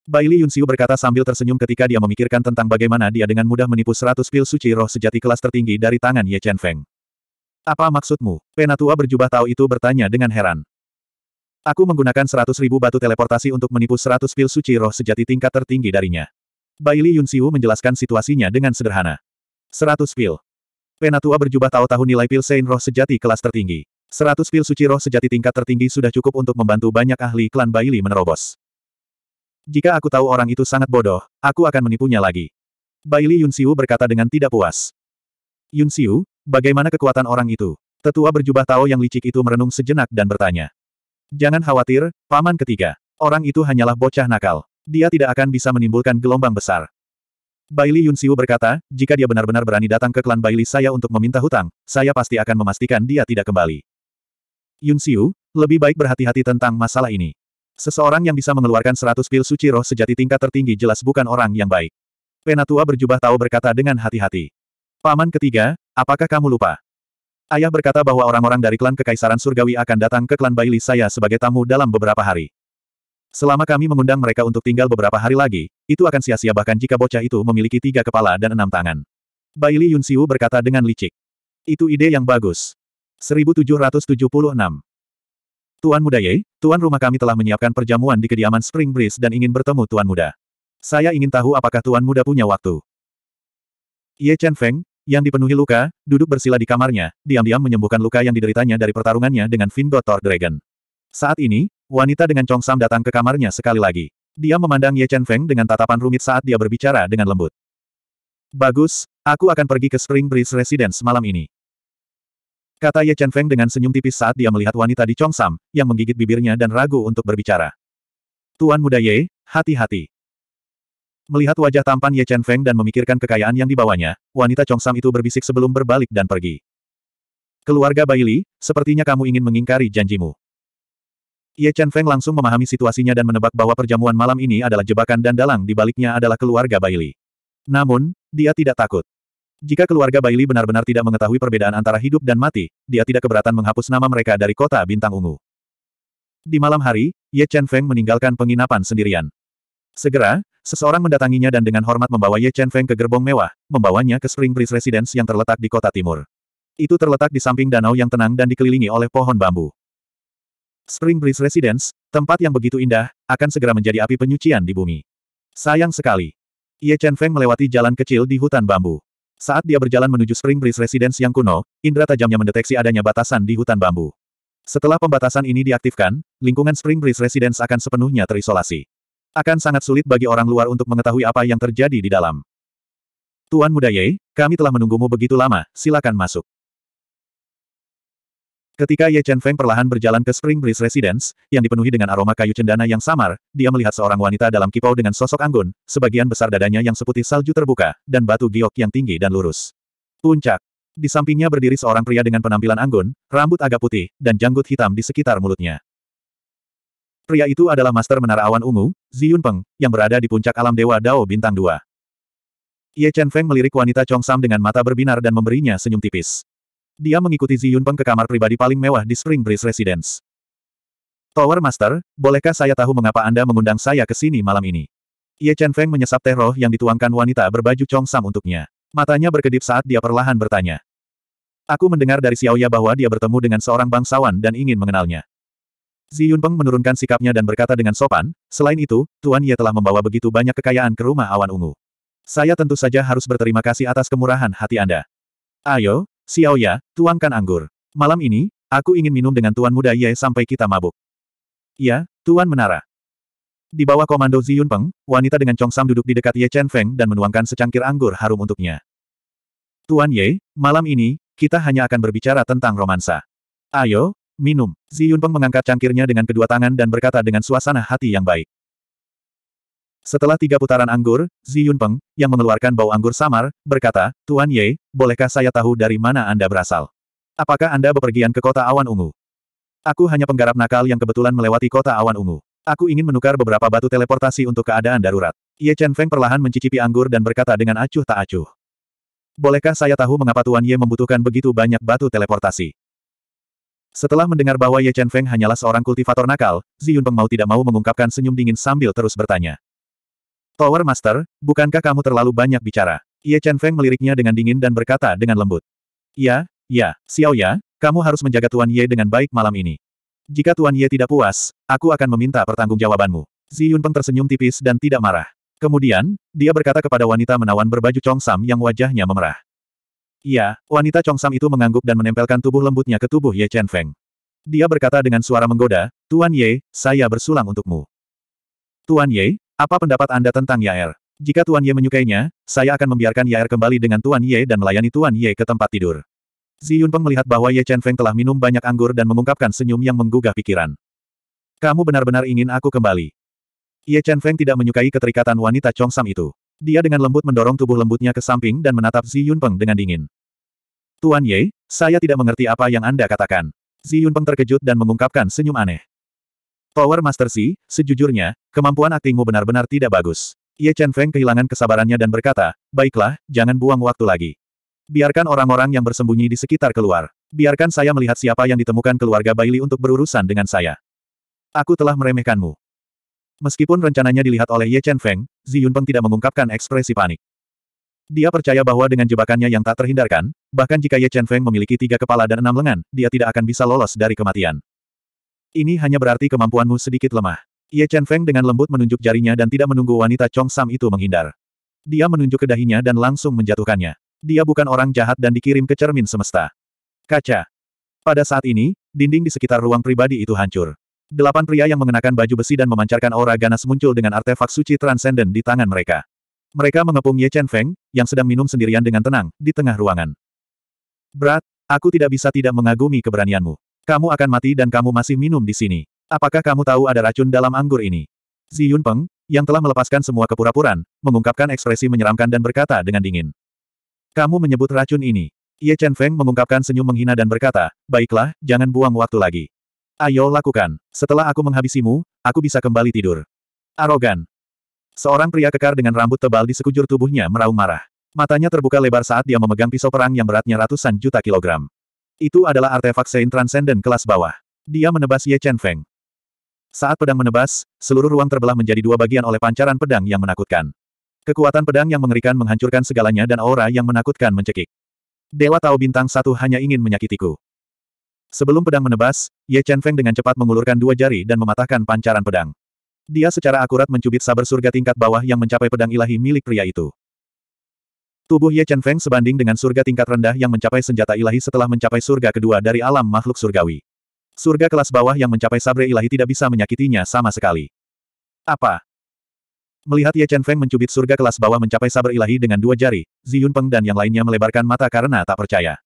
Baili Xiu berkata sambil tersenyum ketika dia memikirkan tentang bagaimana dia dengan mudah menipu seratus pil suci roh sejati kelas tertinggi dari tangan Ye Chen Feng. Apa maksudmu? Penatua berjubah tahu itu bertanya dengan heran. Aku menggunakan seratus ribu batu teleportasi untuk menipu seratus pil suci roh sejati tingkat tertinggi darinya. Baili Yunxiu menjelaskan situasinya dengan sederhana. Seratus pil. Penatua berjubah tahu tahu nilai pil Sein roh sejati kelas tertinggi. Seratus pil suci roh sejati tingkat tertinggi sudah cukup untuk membantu banyak ahli klan Baili menerobos. Jika aku tahu orang itu sangat bodoh, aku akan menipunya lagi. Baili Yunxiu berkata dengan tidak puas. Yunxiu. Bagaimana kekuatan orang itu? Tetua berjubah Tao yang licik itu merenung sejenak dan bertanya. Jangan khawatir, paman ketiga. Orang itu hanyalah bocah nakal. Dia tidak akan bisa menimbulkan gelombang besar. Baili Yunxiu berkata, jika dia benar-benar berani datang ke klan Baili saya untuk meminta hutang, saya pasti akan memastikan dia tidak kembali. Yunxiu, lebih baik berhati-hati tentang masalah ini. Seseorang yang bisa mengeluarkan seratus pil suci roh sejati tingkat tertinggi jelas bukan orang yang baik. Penatua berjubah tahu berkata dengan hati-hati. Paman ketiga, apakah kamu lupa? Ayah berkata bahwa orang-orang dari klan Kekaisaran Surgawi akan datang ke klan Baili saya sebagai tamu dalam beberapa hari. Selama kami mengundang mereka untuk tinggal beberapa hari lagi, itu akan sia-sia bahkan jika bocah itu memiliki tiga kepala dan enam tangan. Baili Yunxiu berkata dengan licik. Itu ide yang bagus. 1776 Tuan Muda Ye, Tuan Rumah kami telah menyiapkan perjamuan di kediaman Spring Breeze dan ingin bertemu Tuan Muda. Saya ingin tahu apakah Tuan Muda punya waktu. Ye Chen Feng, yang dipenuhi luka, duduk bersila di kamarnya, diam-diam menyembuhkan luka yang dideritanya dari pertarungannya dengan Vingotor Dragon. Saat ini, wanita dengan Chong Sam datang ke kamarnya sekali lagi. Dia memandang Ye Chen Feng dengan tatapan rumit saat dia berbicara dengan lembut. Bagus, aku akan pergi ke Spring Breeze Residence malam ini. Kata Ye Chen Feng dengan senyum tipis saat dia melihat wanita di Chong Sam, yang menggigit bibirnya dan ragu untuk berbicara. Tuan muda Ye, hati-hati. Melihat wajah tampan Ye Chen Feng dan memikirkan kekayaan yang dibawanya, wanita Chongsam itu berbisik sebelum berbalik dan pergi. Keluarga Baili, sepertinya kamu ingin mengingkari janjimu. Ye Chen Feng langsung memahami situasinya dan menebak bahwa perjamuan malam ini adalah jebakan dan dalang di baliknya adalah keluarga Baili. Namun, dia tidak takut. Jika keluarga Baili benar-benar tidak mengetahui perbedaan antara hidup dan mati, dia tidak keberatan menghapus nama mereka dari kota Bintang Ungu. Di malam hari, Ye Chen Feng meninggalkan penginapan sendirian. Segera, seseorang mendatanginya dan dengan hormat membawa Ye Chen Feng ke gerbong mewah, membawanya ke Spring Breeze Residence yang terletak di kota timur. Itu terletak di samping danau yang tenang dan dikelilingi oleh pohon bambu. Spring Breeze Residence, tempat yang begitu indah, akan segera menjadi api penyucian di bumi. Sayang sekali. Ye Chen Feng melewati jalan kecil di hutan bambu. Saat dia berjalan menuju Spring Breeze Residence yang kuno, indera tajamnya mendeteksi adanya batasan di hutan bambu. Setelah pembatasan ini diaktifkan, lingkungan Spring Breeze Residence akan sepenuhnya terisolasi. Akan sangat sulit bagi orang luar untuk mengetahui apa yang terjadi di dalam. Tuan Muda Ye, kami telah menunggumu begitu lama, silakan masuk. Ketika Ye Chen Feng perlahan berjalan ke Spring Breeze Residence, yang dipenuhi dengan aroma kayu cendana yang samar, dia melihat seorang wanita dalam kipau dengan sosok anggun, sebagian besar dadanya yang seputih salju terbuka, dan batu giok yang tinggi dan lurus. Puncak. Di sampingnya berdiri seorang pria dengan penampilan anggun, rambut agak putih, dan janggut hitam di sekitar mulutnya. Pria itu adalah Master Menara Awan Ungu, Ziyun Peng, yang berada di puncak alam Dewa Dao Bintang 2. Ye Chen Feng melirik wanita Chong Sam dengan mata berbinar dan memberinya senyum tipis. Dia mengikuti Ziyun Peng ke kamar pribadi paling mewah di Spring Breeze Residence. Tower Master, bolehkah saya tahu mengapa Anda mengundang saya ke sini malam ini? Ye Chen Feng menyesap teh roh yang dituangkan wanita berbaju Chong Sam untuknya. Matanya berkedip saat dia perlahan bertanya. Aku mendengar dari Xiaoya bahwa dia bertemu dengan seorang bangsawan dan ingin mengenalnya. Zi Yunpeng menurunkan sikapnya dan berkata dengan sopan, selain itu, Tuan Ye telah membawa begitu banyak kekayaan ke rumah awan ungu. Saya tentu saja harus berterima kasih atas kemurahan hati Anda. Ayo, Xiao Ya, tuangkan anggur. Malam ini, aku ingin minum dengan Tuan Muda Ye sampai kita mabuk. Ya, Tuan Menara. Di bawah komando Zi Yunpeng, wanita dengan congsam duduk di dekat Ye Chen Feng dan menuangkan secangkir anggur harum untuknya. Tuan Ye, malam ini, kita hanya akan berbicara tentang romansa. Ayo, Minum. Zi Yunpeng mengangkat cangkirnya dengan kedua tangan dan berkata dengan suasana hati yang baik. Setelah tiga putaran anggur, Zi Yunpeng, yang mengeluarkan bau anggur samar, berkata, Tuan Ye, bolehkah saya tahu dari mana Anda berasal? Apakah Anda bepergian ke kota awan ungu? Aku hanya penggarap nakal yang kebetulan melewati kota awan ungu. Aku ingin menukar beberapa batu teleportasi untuk keadaan darurat. Ye Chen Feng perlahan mencicipi anggur dan berkata dengan acuh tak acuh. Bolehkah saya tahu mengapa Tuan Ye membutuhkan begitu banyak batu teleportasi? Setelah mendengar bahwa Ye Chen Feng hanyalah seorang kultivator nakal, Zi Yunpeng mau tidak mau mengungkapkan senyum dingin sambil terus bertanya. Tower Master, bukankah kamu terlalu banyak bicara? Ye Chen Feng meliriknya dengan dingin dan berkata dengan lembut. Ya, ya, Xiao Ya, kamu harus menjaga Tuan Ye dengan baik malam ini. Jika Tuan Ye tidak puas, aku akan meminta pertanggungjawabanmu. Zi Yunpeng tersenyum tipis dan tidak marah. Kemudian, dia berkata kepada wanita menawan berbaju congsam yang wajahnya memerah. Iya, wanita Chongsam itu mengangguk dan menempelkan tubuh lembutnya ke tubuh Ye Chen Feng. Dia berkata dengan suara menggoda, Tuan Ye, saya bersulang untukmu. Tuan Ye, apa pendapat Anda tentang Yair? Jika Tuan Ye menyukainya, saya akan membiarkan Yair kembali dengan Tuan Ye dan melayani Tuan Ye ke tempat tidur. Zi Yunpeng melihat bahwa Ye Chen Feng telah minum banyak anggur dan mengungkapkan senyum yang menggugah pikiran. Kamu benar-benar ingin aku kembali. Ye Chen Feng tidak menyukai keterikatan wanita Chongsam itu. Dia dengan lembut mendorong tubuh lembutnya ke samping dan menatap Zi Yunpeng dengan dingin. Tuan Ye, saya tidak mengerti apa yang Anda katakan. Zi Yunpeng terkejut dan mengungkapkan senyum aneh. Power Master Xi, sejujurnya, kemampuan aktingmu benar-benar tidak bagus. Ye Chen Feng kehilangan kesabarannya dan berkata, baiklah, jangan buang waktu lagi. Biarkan orang-orang yang bersembunyi di sekitar keluar. Biarkan saya melihat siapa yang ditemukan keluarga Bailey untuk berurusan dengan saya. Aku telah meremehkanmu. Meskipun rencananya dilihat oleh Ye Chen Feng, Zi Yunpeng tidak mengungkapkan ekspresi panik. Dia percaya bahwa dengan jebakannya yang tak terhindarkan, bahkan jika Ye Chen Feng memiliki tiga kepala dan enam lengan, dia tidak akan bisa lolos dari kematian. Ini hanya berarti kemampuanmu sedikit lemah. Ye Chen Feng dengan lembut menunjuk jarinya dan tidak menunggu wanita Chong Sam itu menghindar. Dia menunjuk ke dahinya dan langsung menjatuhkannya. Dia bukan orang jahat dan dikirim ke cermin semesta. Kaca. Pada saat ini, dinding di sekitar ruang pribadi itu hancur. Delapan pria yang mengenakan baju besi dan memancarkan aura ganas muncul dengan artefak suci transenden di tangan mereka. Mereka mengepung Ye Chen Feng, yang sedang minum sendirian dengan tenang, di tengah ruangan. Berat, aku tidak bisa tidak mengagumi keberanianmu. Kamu akan mati dan kamu masih minum di sini. Apakah kamu tahu ada racun dalam anggur ini? Zi Peng yang telah melepaskan semua kepura-puran, mengungkapkan ekspresi menyeramkan dan berkata dengan dingin. Kamu menyebut racun ini. Ye Chen Feng mengungkapkan senyum menghina dan berkata, baiklah, jangan buang waktu lagi. Ayo lakukan. Setelah aku menghabisimu, aku bisa kembali tidur. Arogan. Seorang pria kekar dengan rambut tebal di sekujur tubuhnya meraung marah. Matanya terbuka lebar saat dia memegang pisau perang yang beratnya ratusan juta kilogram. Itu adalah artefak Sein Transcendent kelas bawah. Dia menebas Ye Chen Feng. Saat pedang menebas, seluruh ruang terbelah menjadi dua bagian oleh pancaran pedang yang menakutkan. Kekuatan pedang yang mengerikan menghancurkan segalanya dan aura yang menakutkan mencekik. Dewa tahu bintang satu hanya ingin menyakitiku. Sebelum pedang menebas, Ye Chen Feng dengan cepat mengulurkan dua jari dan mematahkan pancaran pedang. Dia secara akurat mencubit sabar surga tingkat bawah yang mencapai pedang ilahi milik pria itu. Tubuh Ye Chen Feng sebanding dengan surga tingkat rendah yang mencapai senjata ilahi setelah mencapai surga kedua dari alam makhluk surgawi. Surga kelas bawah yang mencapai sabre ilahi tidak bisa menyakitinya sama sekali. Apa? Melihat Ye Chen Feng mencubit surga kelas bawah mencapai sabre ilahi dengan dua jari, Zi Yun Peng dan yang lainnya melebarkan mata karena tak percaya.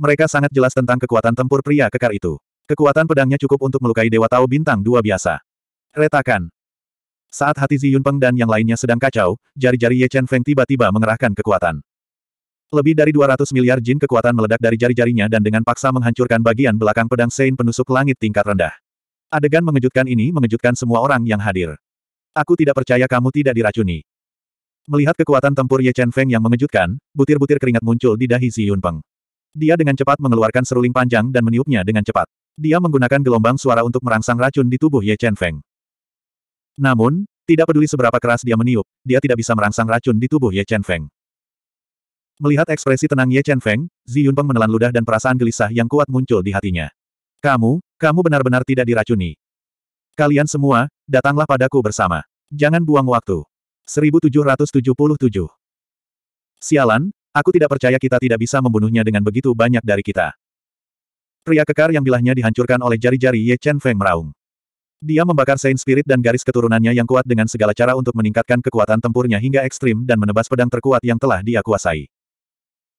Mereka sangat jelas tentang kekuatan tempur pria kekar itu. Kekuatan pedangnya cukup untuk melukai Dewa Tao Bintang dua biasa. Retakan. Saat hati Zi Yunpeng dan yang lainnya sedang kacau, jari-jari Ye Chen Feng tiba-tiba mengerahkan kekuatan. Lebih dari 200 miliar jin kekuatan meledak dari jari-jarinya dan dengan paksa menghancurkan bagian belakang pedang Sein penusuk langit tingkat rendah. Adegan mengejutkan ini mengejutkan semua orang yang hadir. Aku tidak percaya kamu tidak diracuni. Melihat kekuatan tempur Ye Chen Feng yang mengejutkan, butir-butir keringat muncul di dahi Zi Yunpeng. Dia dengan cepat mengeluarkan seruling panjang dan meniupnya dengan cepat. Dia menggunakan gelombang suara untuk merangsang racun di tubuh Ye Chen Feng. Namun, tidak peduli seberapa keras dia meniup, dia tidak bisa merangsang racun di tubuh Ye Chen Feng. Melihat ekspresi tenang Ye Chen Feng, Zi Yunpeng menelan ludah dan perasaan gelisah yang kuat muncul di hatinya. Kamu, kamu benar-benar tidak diracuni. Kalian semua, datanglah padaku bersama. Jangan buang waktu. 1777 Sialan, Aku tidak percaya kita tidak bisa membunuhnya dengan begitu banyak dari kita. Pria kekar yang bilahnya dihancurkan oleh jari-jari Ye Chen Feng meraung. Dia membakar Saint Spirit dan garis keturunannya yang kuat dengan segala cara untuk meningkatkan kekuatan tempurnya hingga ekstrim dan menebas pedang terkuat yang telah dia kuasai.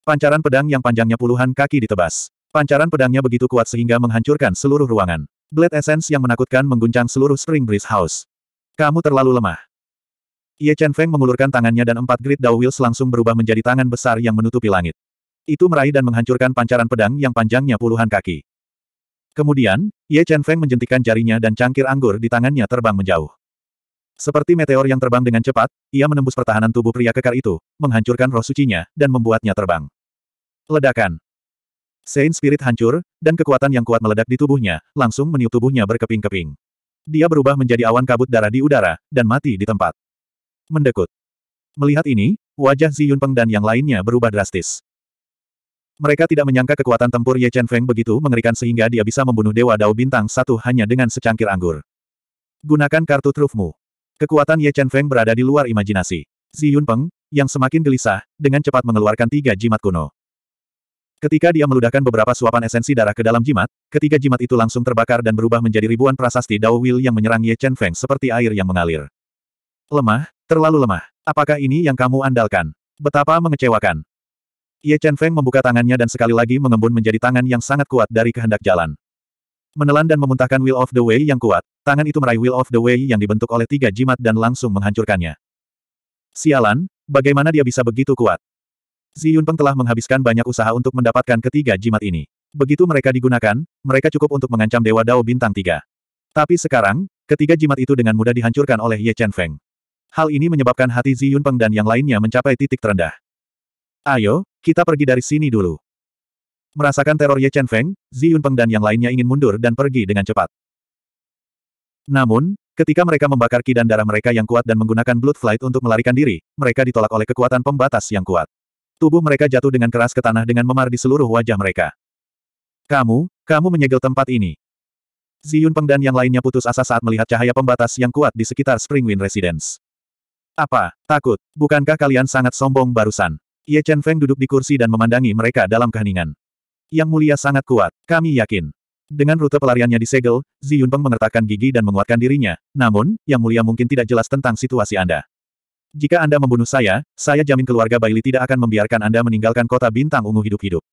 Pancaran pedang yang panjangnya puluhan kaki ditebas. Pancaran pedangnya begitu kuat sehingga menghancurkan seluruh ruangan. Blade Essence yang menakutkan mengguncang seluruh Spring Breeze House. Kamu terlalu lemah. Ye Chen Feng mengulurkan tangannya dan empat grid Dao Wills langsung berubah menjadi tangan besar yang menutupi langit. Itu meraih dan menghancurkan pancaran pedang yang panjangnya puluhan kaki. Kemudian, Ye Chen Feng menjentikan jarinya dan cangkir anggur di tangannya terbang menjauh. Seperti meteor yang terbang dengan cepat, ia menembus pertahanan tubuh pria kekar itu, menghancurkan roh sucinya, dan membuatnya terbang. Ledakan. Saint Spirit hancur, dan kekuatan yang kuat meledak di tubuhnya, langsung meniup tubuhnya berkeping-keping. Dia berubah menjadi awan kabut darah di udara, dan mati di tempat mendekut. Melihat ini, wajah Zi Yunpeng dan yang lainnya berubah drastis. Mereka tidak menyangka kekuatan tempur Ye Chen Feng begitu mengerikan sehingga dia bisa membunuh Dewa Dao Bintang satu hanya dengan secangkir anggur. Gunakan kartu trufmu. Kekuatan Ye Chen Feng berada di luar imajinasi. Zi Yunpeng, yang semakin gelisah, dengan cepat mengeluarkan tiga jimat kuno. Ketika dia meludahkan beberapa suapan esensi darah ke dalam jimat, ketiga jimat itu langsung terbakar dan berubah menjadi ribuan prasasti Dao Will yang menyerang Ye Chen Feng seperti air yang mengalir. Lemah, terlalu lemah. Apakah ini yang kamu andalkan? Betapa mengecewakan. Ye Chen Feng membuka tangannya dan sekali lagi mengembun menjadi tangan yang sangat kuat dari kehendak jalan. Menelan dan memuntahkan Will of the Way yang kuat, tangan itu meraih Will of the Way yang dibentuk oleh tiga jimat dan langsung menghancurkannya. Sialan, bagaimana dia bisa begitu kuat? Zi Yunpeng telah menghabiskan banyak usaha untuk mendapatkan ketiga jimat ini. Begitu mereka digunakan, mereka cukup untuk mengancam Dewa Dao Bintang 3. Tapi sekarang, ketiga jimat itu dengan mudah dihancurkan oleh Ye Chen Feng. Hal ini menyebabkan hati Zi Yunpeng dan yang lainnya mencapai titik terendah. Ayo, kita pergi dari sini dulu. Merasakan teror Ye Chen Feng, Zi Yunpeng dan yang lainnya ingin mundur dan pergi dengan cepat. Namun, ketika mereka membakar ki dan darah mereka yang kuat dan menggunakan blood flight untuk melarikan diri, mereka ditolak oleh kekuatan pembatas yang kuat. Tubuh mereka jatuh dengan keras ke tanah dengan memar di seluruh wajah mereka. Kamu, kamu menyegel tempat ini. Zi Yunpeng dan yang lainnya putus asa saat melihat cahaya pembatas yang kuat di sekitar Spring Wind Residence. Apa, takut? Bukankah kalian sangat sombong barusan? Ye Chen Feng duduk di kursi dan memandangi mereka dalam keheningan. Yang mulia sangat kuat, kami yakin. Dengan rute pelariannya disegel, Zi Yunpeng mengertakkan gigi dan menguatkan dirinya, namun, yang mulia mungkin tidak jelas tentang situasi Anda. Jika Anda membunuh saya, saya jamin keluarga Baili tidak akan membiarkan Anda meninggalkan kota bintang ungu hidup-hidup.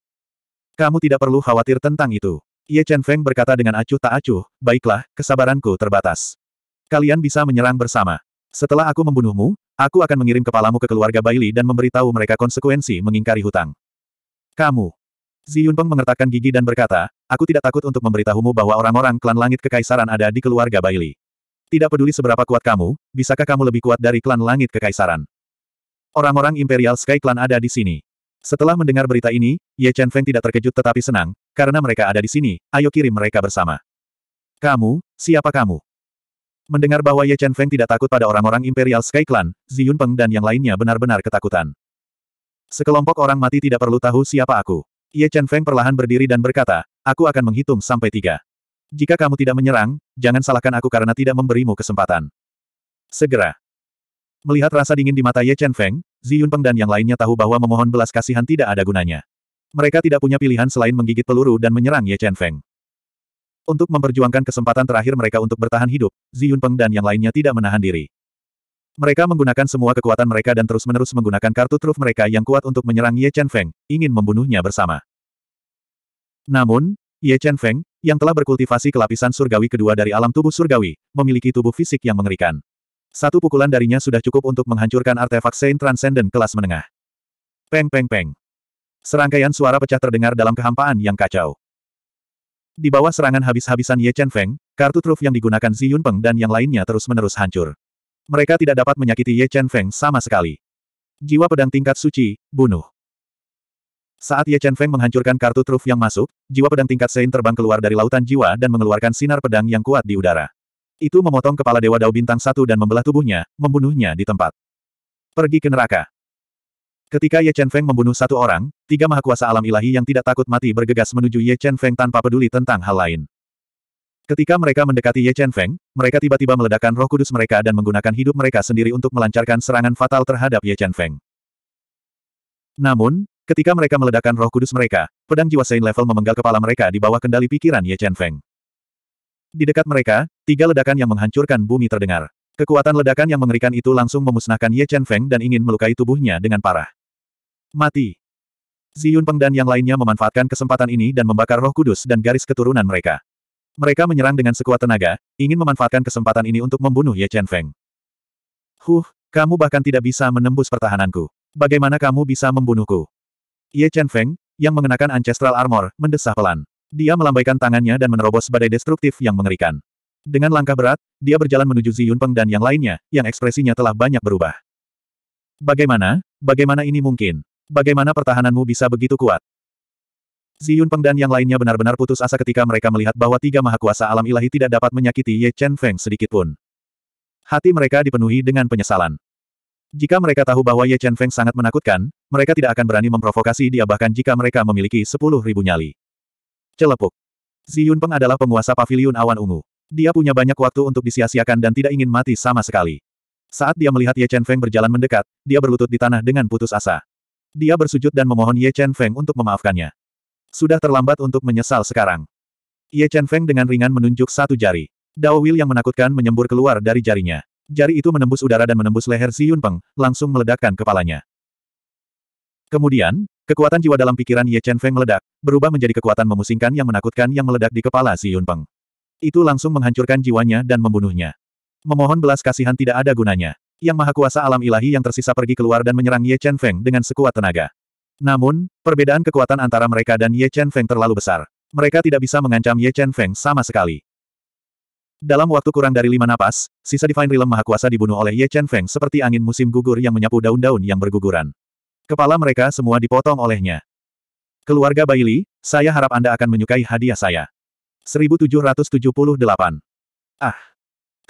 Kamu tidak perlu khawatir tentang itu. Ye Chen Feng berkata dengan acuh tak acuh, baiklah, kesabaranku terbatas. Kalian bisa menyerang bersama. Setelah aku membunuhmu, aku akan mengirim kepalamu ke keluarga Bailey dan memberitahu mereka konsekuensi mengingkari hutang. Kamu. Zi Yunpeng mengertakkan gigi dan berkata, aku tidak takut untuk memberitahumu bahwa orang-orang klan langit kekaisaran ada di keluarga Bailey. Tidak peduli seberapa kuat kamu, bisakah kamu lebih kuat dari klan langit kekaisaran? Orang-orang Imperial Sky Clan ada di sini. Setelah mendengar berita ini, Ye Chen Feng tidak terkejut tetapi senang, karena mereka ada di sini, ayo kirim mereka bersama. Kamu, siapa kamu? Mendengar bahwa Ye Chen Feng tidak takut pada orang-orang Imperial Sky Clan, Ziyun Peng dan yang lainnya benar-benar ketakutan. Sekelompok orang mati tidak perlu tahu siapa aku. Ye Chen Feng perlahan berdiri dan berkata, aku akan menghitung sampai tiga. Jika kamu tidak menyerang, jangan salahkan aku karena tidak memberimu kesempatan. Segera. Melihat rasa dingin di mata Ye Chen Feng, Zi Peng dan yang lainnya tahu bahwa memohon belas kasihan tidak ada gunanya. Mereka tidak punya pilihan selain menggigit peluru dan menyerang Ye Chen Feng. Untuk memperjuangkan kesempatan terakhir mereka untuk bertahan hidup, Zi Yunpeng dan yang lainnya tidak menahan diri. Mereka menggunakan semua kekuatan mereka dan terus-menerus menggunakan kartu truf mereka yang kuat untuk menyerang Ye Chen Feng, ingin membunuhnya bersama. Namun, Ye Chen Feng, yang telah berkultivasi ke lapisan surgawi kedua dari alam tubuh surgawi, memiliki tubuh fisik yang mengerikan. Satu pukulan darinya sudah cukup untuk menghancurkan artefak Saint Transcendent kelas menengah. Peng peng peng. Serangkaian suara pecah terdengar dalam kehampaan yang kacau. Di bawah serangan habis-habisan Ye Chen Feng, kartu truf yang digunakan Zi Yun Peng dan yang lainnya terus-menerus hancur. Mereka tidak dapat menyakiti Ye Chen Feng sama sekali. Jiwa pedang tingkat suci, bunuh. Saat Ye Chen Feng menghancurkan kartu truf yang masuk, jiwa pedang tingkat Sein terbang keluar dari lautan jiwa dan mengeluarkan sinar pedang yang kuat di udara. Itu memotong kepala Dewa Dao Bintang Satu dan membelah tubuhnya, membunuhnya di tempat. Pergi ke neraka. Ketika Ye Chen Feng membunuh satu orang, tiga mahakuasa alam ilahi yang tidak takut mati bergegas menuju Ye Chen Feng tanpa peduli tentang hal lain. Ketika mereka mendekati Ye Chen Feng, mereka tiba-tiba meledakkan roh kudus mereka dan menggunakan hidup mereka sendiri untuk melancarkan serangan fatal terhadap Ye Chen Feng. Namun, ketika mereka meledakkan roh kudus mereka, pedang jiwa Sein level memenggal kepala mereka di bawah kendali pikiran Ye Chen Feng. Di dekat mereka, tiga ledakan yang menghancurkan bumi terdengar. Kekuatan ledakan yang mengerikan itu langsung memusnahkan Ye Chen Feng dan ingin melukai tubuhnya dengan parah. Mati. Ziyun Yunpeng dan yang lainnya memanfaatkan kesempatan ini dan membakar roh kudus dan garis keturunan mereka. Mereka menyerang dengan sekuat tenaga, ingin memanfaatkan kesempatan ini untuk membunuh Ye Chen Feng. Huh, kamu bahkan tidak bisa menembus pertahananku. Bagaimana kamu bisa membunuhku? Ye Chen Feng, yang mengenakan ancestral armor, mendesah pelan. Dia melambaikan tangannya dan menerobos badai destruktif yang mengerikan. Dengan langkah berat, dia berjalan menuju Zi Yunpeng dan yang lainnya, yang ekspresinya telah banyak berubah. Bagaimana, bagaimana ini mungkin? Bagaimana pertahananmu bisa begitu kuat? Ziyun Peng dan yang lainnya benar-benar putus asa ketika mereka melihat bahwa tiga mahakuasa alam ilahi tidak dapat menyakiti Ye Chen Feng sedikitpun. Hati mereka dipenuhi dengan penyesalan. Jika mereka tahu bahwa Ye Chen Feng sangat menakutkan, mereka tidak akan berani memprovokasi dia bahkan jika mereka memiliki sepuluh ribu nyali. Celepuk. Ziyun Peng adalah penguasa paviliun awan ungu. Dia punya banyak waktu untuk disia-siakan dan tidak ingin mati sama sekali. Saat dia melihat Ye Chen Feng berjalan mendekat, dia berlutut di tanah dengan putus asa. Dia bersujud dan memohon Ye Chen Feng untuk memaafkannya. Sudah terlambat untuk menyesal sekarang. Ye Chen Feng dengan ringan menunjuk satu jari. Dao Will yang menakutkan menyembur keluar dari jarinya. Jari itu menembus udara dan menembus leher Si Yun Peng, langsung meledakkan kepalanya. Kemudian, kekuatan jiwa dalam pikiran Ye Chen Feng meledak, berubah menjadi kekuatan memusingkan yang menakutkan yang meledak di kepala Si Yun Peng. Itu langsung menghancurkan jiwanya dan membunuhnya. Memohon belas kasihan tidak ada gunanya. Yang Maha Kuasa Alam Ilahi yang tersisa pergi keluar dan menyerang Ye Chen Feng dengan sekuat tenaga. Namun, perbedaan kekuatan antara mereka dan Ye Chen Feng terlalu besar. Mereka tidak bisa mengancam Ye Chen Feng sama sekali. Dalam waktu kurang dari lima napas, sisa Divine Realm Maha Kuasa dibunuh oleh Ye Chen Feng seperti angin musim gugur yang menyapu daun-daun yang berguguran. Kepala mereka semua dipotong olehnya. Keluarga Bailey, saya harap Anda akan menyukai hadiah saya. 1778. Ah!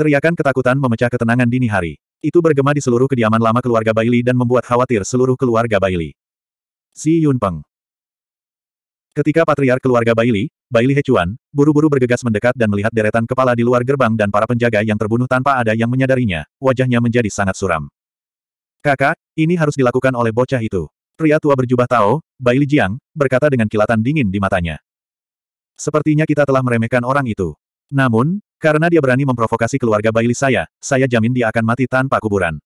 Teriakan ketakutan memecah ketenangan dini hari. Itu bergema di seluruh kediaman lama keluarga Baili dan membuat khawatir seluruh keluarga Baili. Si Yunpeng Ketika patriar keluarga Baili, Baili Hechuan, buru-buru bergegas mendekat dan melihat deretan kepala di luar gerbang dan para penjaga yang terbunuh tanpa ada yang menyadarinya, wajahnya menjadi sangat suram. Kakak, ini harus dilakukan oleh bocah itu. Pria tua berjubah Tao, Baili Jiang, berkata dengan kilatan dingin di matanya. Sepertinya kita telah meremehkan orang itu. Namun, karena dia berani memprovokasi keluarga Baili saya, saya jamin dia akan mati tanpa kuburan.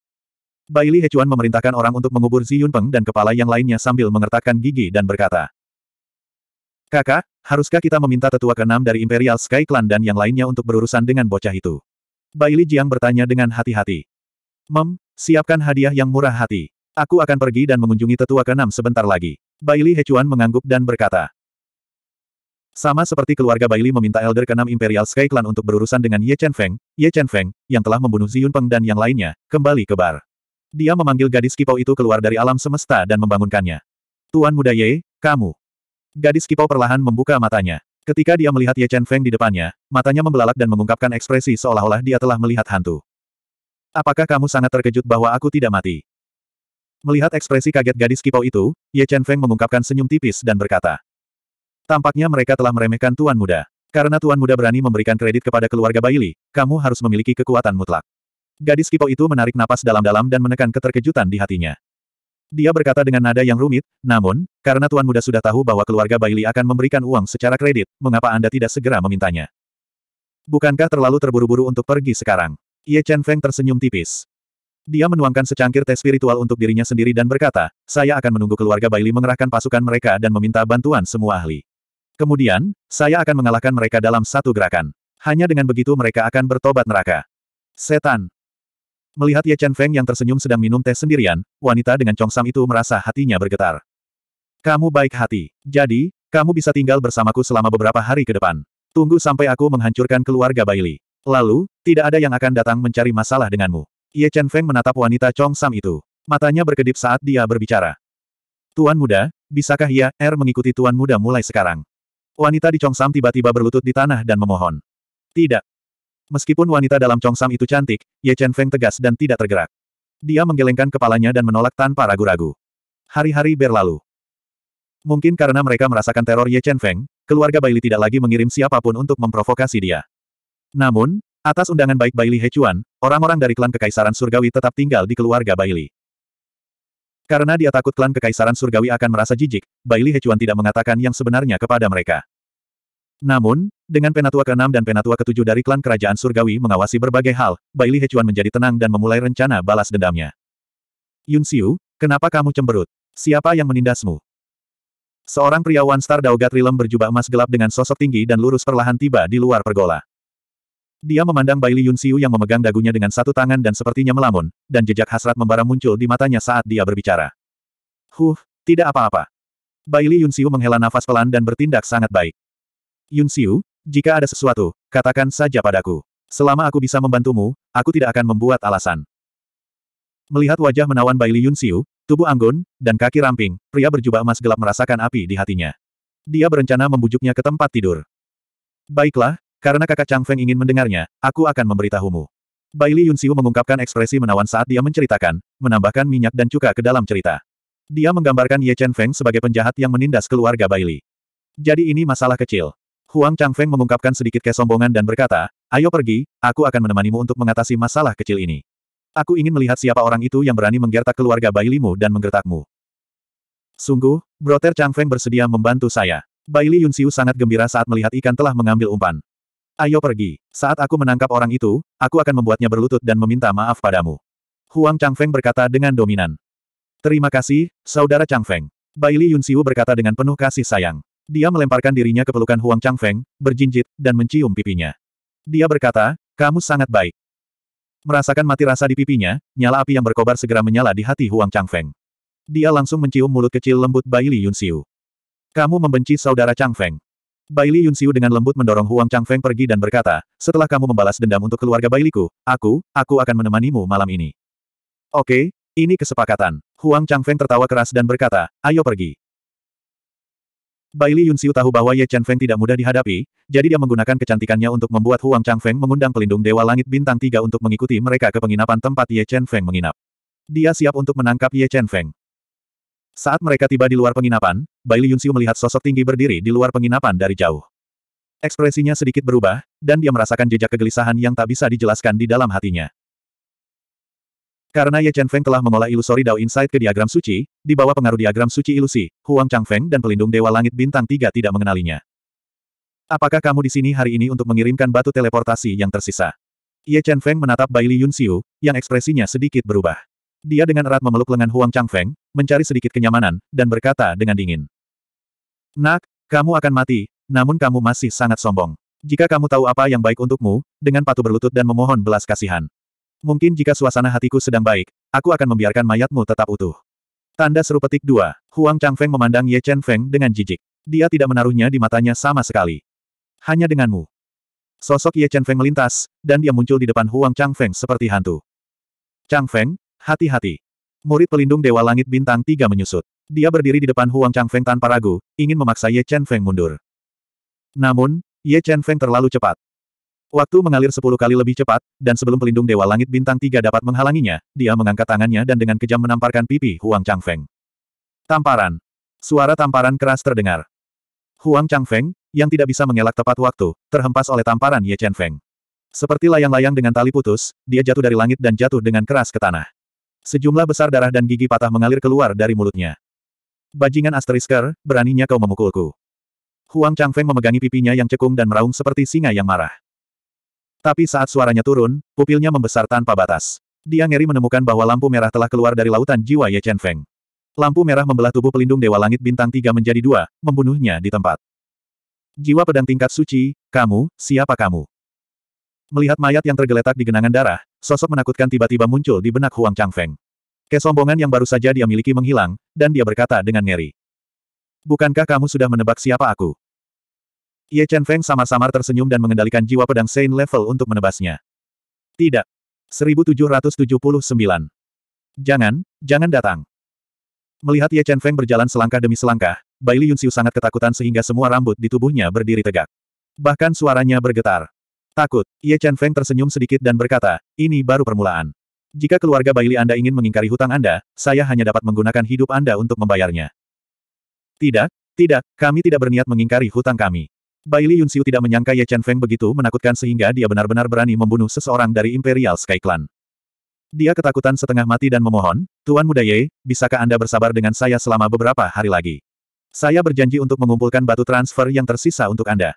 Baili Hechuan memerintahkan orang untuk mengubur Zi Yunpeng dan kepala yang lainnya sambil mengertakkan gigi dan berkata, Kakak, haruskah kita meminta tetua keenam dari Imperial Sky Clan dan yang lainnya untuk berurusan dengan bocah itu? Baili Jiang bertanya dengan hati-hati. Mem, siapkan hadiah yang murah hati. Aku akan pergi dan mengunjungi tetua keenam sebentar lagi. Baili Hechuan mengangguk dan berkata, sama seperti keluarga Bailey meminta Elder Kenam Imperial Sky Clan untuk berurusan dengan Ye Chen Feng, Ye Chen Feng, yang telah membunuh Ziyun Peng dan yang lainnya, kembali ke bar. Dia memanggil gadis kipau itu keluar dari alam semesta dan membangunkannya. Tuan muda Ye, kamu. Gadis kipau perlahan membuka matanya. Ketika dia melihat Ye Chen Feng di depannya, matanya membelalak dan mengungkapkan ekspresi seolah-olah dia telah melihat hantu. Apakah kamu sangat terkejut bahwa aku tidak mati? Melihat ekspresi kaget gadis kipau itu, Ye Chen Feng mengungkapkan senyum tipis dan berkata, Tampaknya mereka telah meremehkan Tuan Muda. Karena Tuan Muda berani memberikan kredit kepada keluarga Bailey. kamu harus memiliki kekuatan mutlak. Gadis Kipo itu menarik napas dalam-dalam dan menekan keterkejutan di hatinya. Dia berkata dengan nada yang rumit, namun, karena Tuan Muda sudah tahu bahwa keluarga Bailey akan memberikan uang secara kredit, mengapa Anda tidak segera memintanya? Bukankah terlalu terburu-buru untuk pergi sekarang? Ye Chen Feng tersenyum tipis. Dia menuangkan secangkir teh spiritual untuk dirinya sendiri dan berkata, saya akan menunggu keluarga Bailey mengerahkan pasukan mereka dan meminta bantuan semua ahli. Kemudian, saya akan mengalahkan mereka dalam satu gerakan. Hanya dengan begitu mereka akan bertobat neraka. Setan. Melihat Ye Chen Feng yang tersenyum sedang minum teh sendirian, wanita dengan congsam itu merasa hatinya bergetar. Kamu baik hati. Jadi, kamu bisa tinggal bersamaku selama beberapa hari ke depan. Tunggu sampai aku menghancurkan keluarga Bailey, Lalu, tidak ada yang akan datang mencari masalah denganmu. Ye Chen Feng menatap wanita congsam itu. Matanya berkedip saat dia berbicara. Tuan muda, bisakah ia, Er mengikuti tuan muda mulai sekarang? Wanita di Chongsam tiba-tiba berlutut di tanah dan memohon. Tidak. Meskipun wanita dalam Chongsam itu cantik, Ye Chen Feng tegas dan tidak tergerak. Dia menggelengkan kepalanya dan menolak tanpa ragu-ragu. Hari-hari berlalu. Mungkin karena mereka merasakan teror Ye Chen Feng, keluarga Baili tidak lagi mengirim siapapun untuk memprovokasi dia. Namun, atas undangan baik Baili Hechuan, orang-orang dari klan Kekaisaran Surgawi tetap tinggal di keluarga Baili. Karena dia takut klan Kekaisaran Surgawi akan merasa jijik, Baili Hechuan tidak mengatakan yang sebenarnya kepada mereka. Namun, dengan penatua ke-6 dan penatua ke-7 dari klan Kerajaan Surgawi mengawasi berbagai hal, Baili Hechuan menjadi tenang dan memulai rencana balas dendamnya. Yun Xiu, kenapa kamu cemberut? Siapa yang menindasmu? Seorang pria One Star Daugat Rilem berjubah emas gelap dengan sosok tinggi dan lurus perlahan tiba di luar pergola. Dia memandang Baili Yunxiu yang memegang dagunya dengan satu tangan dan sepertinya melamun, dan jejak hasrat membara muncul di matanya saat dia berbicara. Huh, tidak apa-apa. Baili Yunxiu menghela nafas pelan dan bertindak sangat baik. Yunxiu, jika ada sesuatu, katakan saja padaku. Selama aku bisa membantumu, aku tidak akan membuat alasan. Melihat wajah menawan Baili Yunxiu, tubuh anggun, dan kaki ramping, pria berjubah emas gelap merasakan api di hatinya. Dia berencana membujuknya ke tempat tidur. Baiklah, karena kakak Chang Feng ingin mendengarnya, aku akan memberitahumu. Bai Li Yunxiu mengungkapkan ekspresi menawan saat dia menceritakan, menambahkan minyak dan cuka ke dalam cerita. Dia menggambarkan Ye Chen Feng sebagai penjahat yang menindas keluarga Bai Jadi ini masalah kecil. Huang Chang Feng mengungkapkan sedikit kesombongan dan berkata, ayo pergi, aku akan menemanimu untuk mengatasi masalah kecil ini. Aku ingin melihat siapa orang itu yang berani menggertak keluarga Bailimu dan menggertakmu. Sungguh, Broter Chang Feng bersedia membantu saya. Baili Yunxiu sangat gembira saat melihat ikan telah mengambil umpan. Ayo pergi. Saat aku menangkap orang itu, aku akan membuatnya berlutut dan meminta maaf padamu. Huang Changfeng berkata dengan dominan. Terima kasih, Saudara Changfeng. Yun Yunxiu berkata dengan penuh kasih sayang. Dia melemparkan dirinya ke pelukan Huang Changfeng, berjinjit, dan mencium pipinya. Dia berkata, kamu sangat baik. Merasakan mati rasa di pipinya, nyala api yang berkobar segera menyala di hati Huang Changfeng. Dia langsung mencium mulut kecil lembut Bai Yun Yunxiu. Kamu membenci saudara Changfeng. Baili Yunxiu dengan lembut mendorong Huang Changfeng pergi dan berkata, setelah kamu membalas dendam untuk keluarga Bailiku, aku, aku akan menemanimu malam ini. Oke, ini kesepakatan. Huang Changfeng tertawa keras dan berkata, ayo pergi. Baili Yunxiu tahu bahwa Ye Chen Feng tidak mudah dihadapi, jadi dia menggunakan kecantikannya untuk membuat Huang Changfeng mengundang pelindung Dewa Langit Bintang Tiga untuk mengikuti mereka ke penginapan tempat Ye Chen Feng menginap. Dia siap untuk menangkap Ye Chen Feng. Saat mereka tiba di luar penginapan, Bai Li Yunxiu melihat sosok tinggi berdiri di luar penginapan dari jauh. Ekspresinya sedikit berubah, dan dia merasakan jejak kegelisahan yang tak bisa dijelaskan di dalam hatinya. Karena Ye Chen Feng telah mengolah ilusori Dao Insight ke diagram suci, di bawah pengaruh diagram suci ilusi, Huang Chang Feng dan pelindung Dewa Langit Bintang Tiga tidak mengenalinya. Apakah kamu di sini hari ini untuk mengirimkan batu teleportasi yang tersisa? Ye Chen Feng menatap Bai Li Yunxiu, yang ekspresinya sedikit berubah. Dia dengan erat memeluk lengan Huang Changfeng, mencari sedikit kenyamanan, dan berkata dengan dingin. Nak, kamu akan mati, namun kamu masih sangat sombong. Jika kamu tahu apa yang baik untukmu, dengan patuh berlutut dan memohon belas kasihan. Mungkin jika suasana hatiku sedang baik, aku akan membiarkan mayatmu tetap utuh. Tanda seru petik dua. Huang Changfeng memandang Ye Chen Feng dengan jijik. Dia tidak menaruhnya di matanya sama sekali. Hanya denganmu. Sosok Ye Chen Feng melintas, dan dia muncul di depan Huang Changfeng seperti hantu. Changfeng, Hati-hati. Murid pelindung Dewa Langit Bintang Tiga menyusut. Dia berdiri di depan Huang Changfeng tanpa ragu, ingin memaksa Ye Chen Feng mundur. Namun, Ye Chen Feng terlalu cepat. Waktu mengalir sepuluh kali lebih cepat, dan sebelum pelindung Dewa Langit Bintang Tiga dapat menghalanginya, dia mengangkat tangannya dan dengan kejam menamparkan pipi Huang Changfeng. Tamparan. Suara tamparan keras terdengar. Huang Changfeng, yang tidak bisa mengelak tepat waktu, terhempas oleh tamparan Ye Chen Feng. Seperti layang-layang dengan tali putus, dia jatuh dari langit dan jatuh dengan keras ke tanah. Sejumlah besar darah dan gigi patah mengalir keluar dari mulutnya. Bajingan asterisker, beraninya kau memukulku. Huang Changfeng memegangi pipinya yang cekung dan meraung seperti singa yang marah. Tapi saat suaranya turun, pupilnya membesar tanpa batas. Dia ngeri menemukan bahwa lampu merah telah keluar dari lautan jiwa Ye Chen Feng. Lampu merah membelah tubuh pelindung Dewa Langit Bintang Tiga menjadi dua, membunuhnya di tempat. Jiwa pedang tingkat suci, kamu, siapa kamu? Melihat mayat yang tergeletak di genangan darah, sosok menakutkan tiba-tiba muncul di benak Huang Changfeng. Kesombongan yang baru saja dia miliki menghilang, dan dia berkata dengan ngeri. Bukankah kamu sudah menebak siapa aku? Ye Chen Feng sama-sama tersenyum dan mengendalikan jiwa pedang Saint Level untuk menebasnya. Tidak. 1779. Jangan, jangan datang. Melihat Ye Chen Feng berjalan selangkah demi selangkah, Bai Li Yunxiu sangat ketakutan sehingga semua rambut di tubuhnya berdiri tegak. Bahkan suaranya bergetar. Takut, Ye Chen Feng tersenyum sedikit dan berkata, ini baru permulaan. Jika keluarga Baili Anda ingin mengingkari hutang Anda, saya hanya dapat menggunakan hidup Anda untuk membayarnya. Tidak, tidak, kami tidak berniat mengingkari hutang kami. Baili Yunxiu tidak menyangka Ye Chen Feng begitu menakutkan sehingga dia benar-benar berani membunuh seseorang dari Imperial Sky Clan. Dia ketakutan setengah mati dan memohon, Tuan Muda Ye, bisakah Anda bersabar dengan saya selama beberapa hari lagi? Saya berjanji untuk mengumpulkan batu transfer yang tersisa untuk Anda.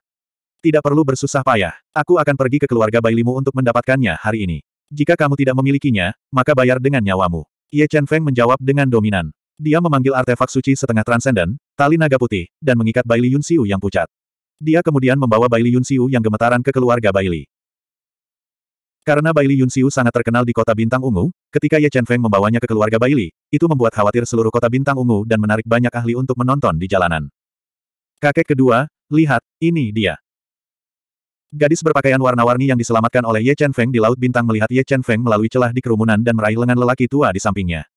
Tidak perlu bersusah payah. Aku akan pergi ke keluarga Bailimu untuk mendapatkannya hari ini. Jika kamu tidak memilikinya, maka bayar dengan nyawamu. Ye Chen Feng menjawab dengan dominan. Dia memanggil artefak suci setengah transenden, tali naga putih, dan mengikat Baili Yun Xiu yang pucat. Dia kemudian membawa Baili Yun Xiu yang gemetaran ke keluarga Baili. Karena Baili Yun Xiu sangat terkenal di kota Bintang Ungu, ketika Ye Chen Feng membawanya ke keluarga Baili, itu membuat khawatir seluruh kota Bintang Ungu dan menarik banyak ahli untuk menonton di jalanan. Kakek kedua, lihat, ini dia. Gadis berpakaian warna-warni yang diselamatkan oleh Ye Chen Feng di Laut Bintang melihat Ye Chen Feng melalui celah di kerumunan dan meraih lengan lelaki tua di sampingnya.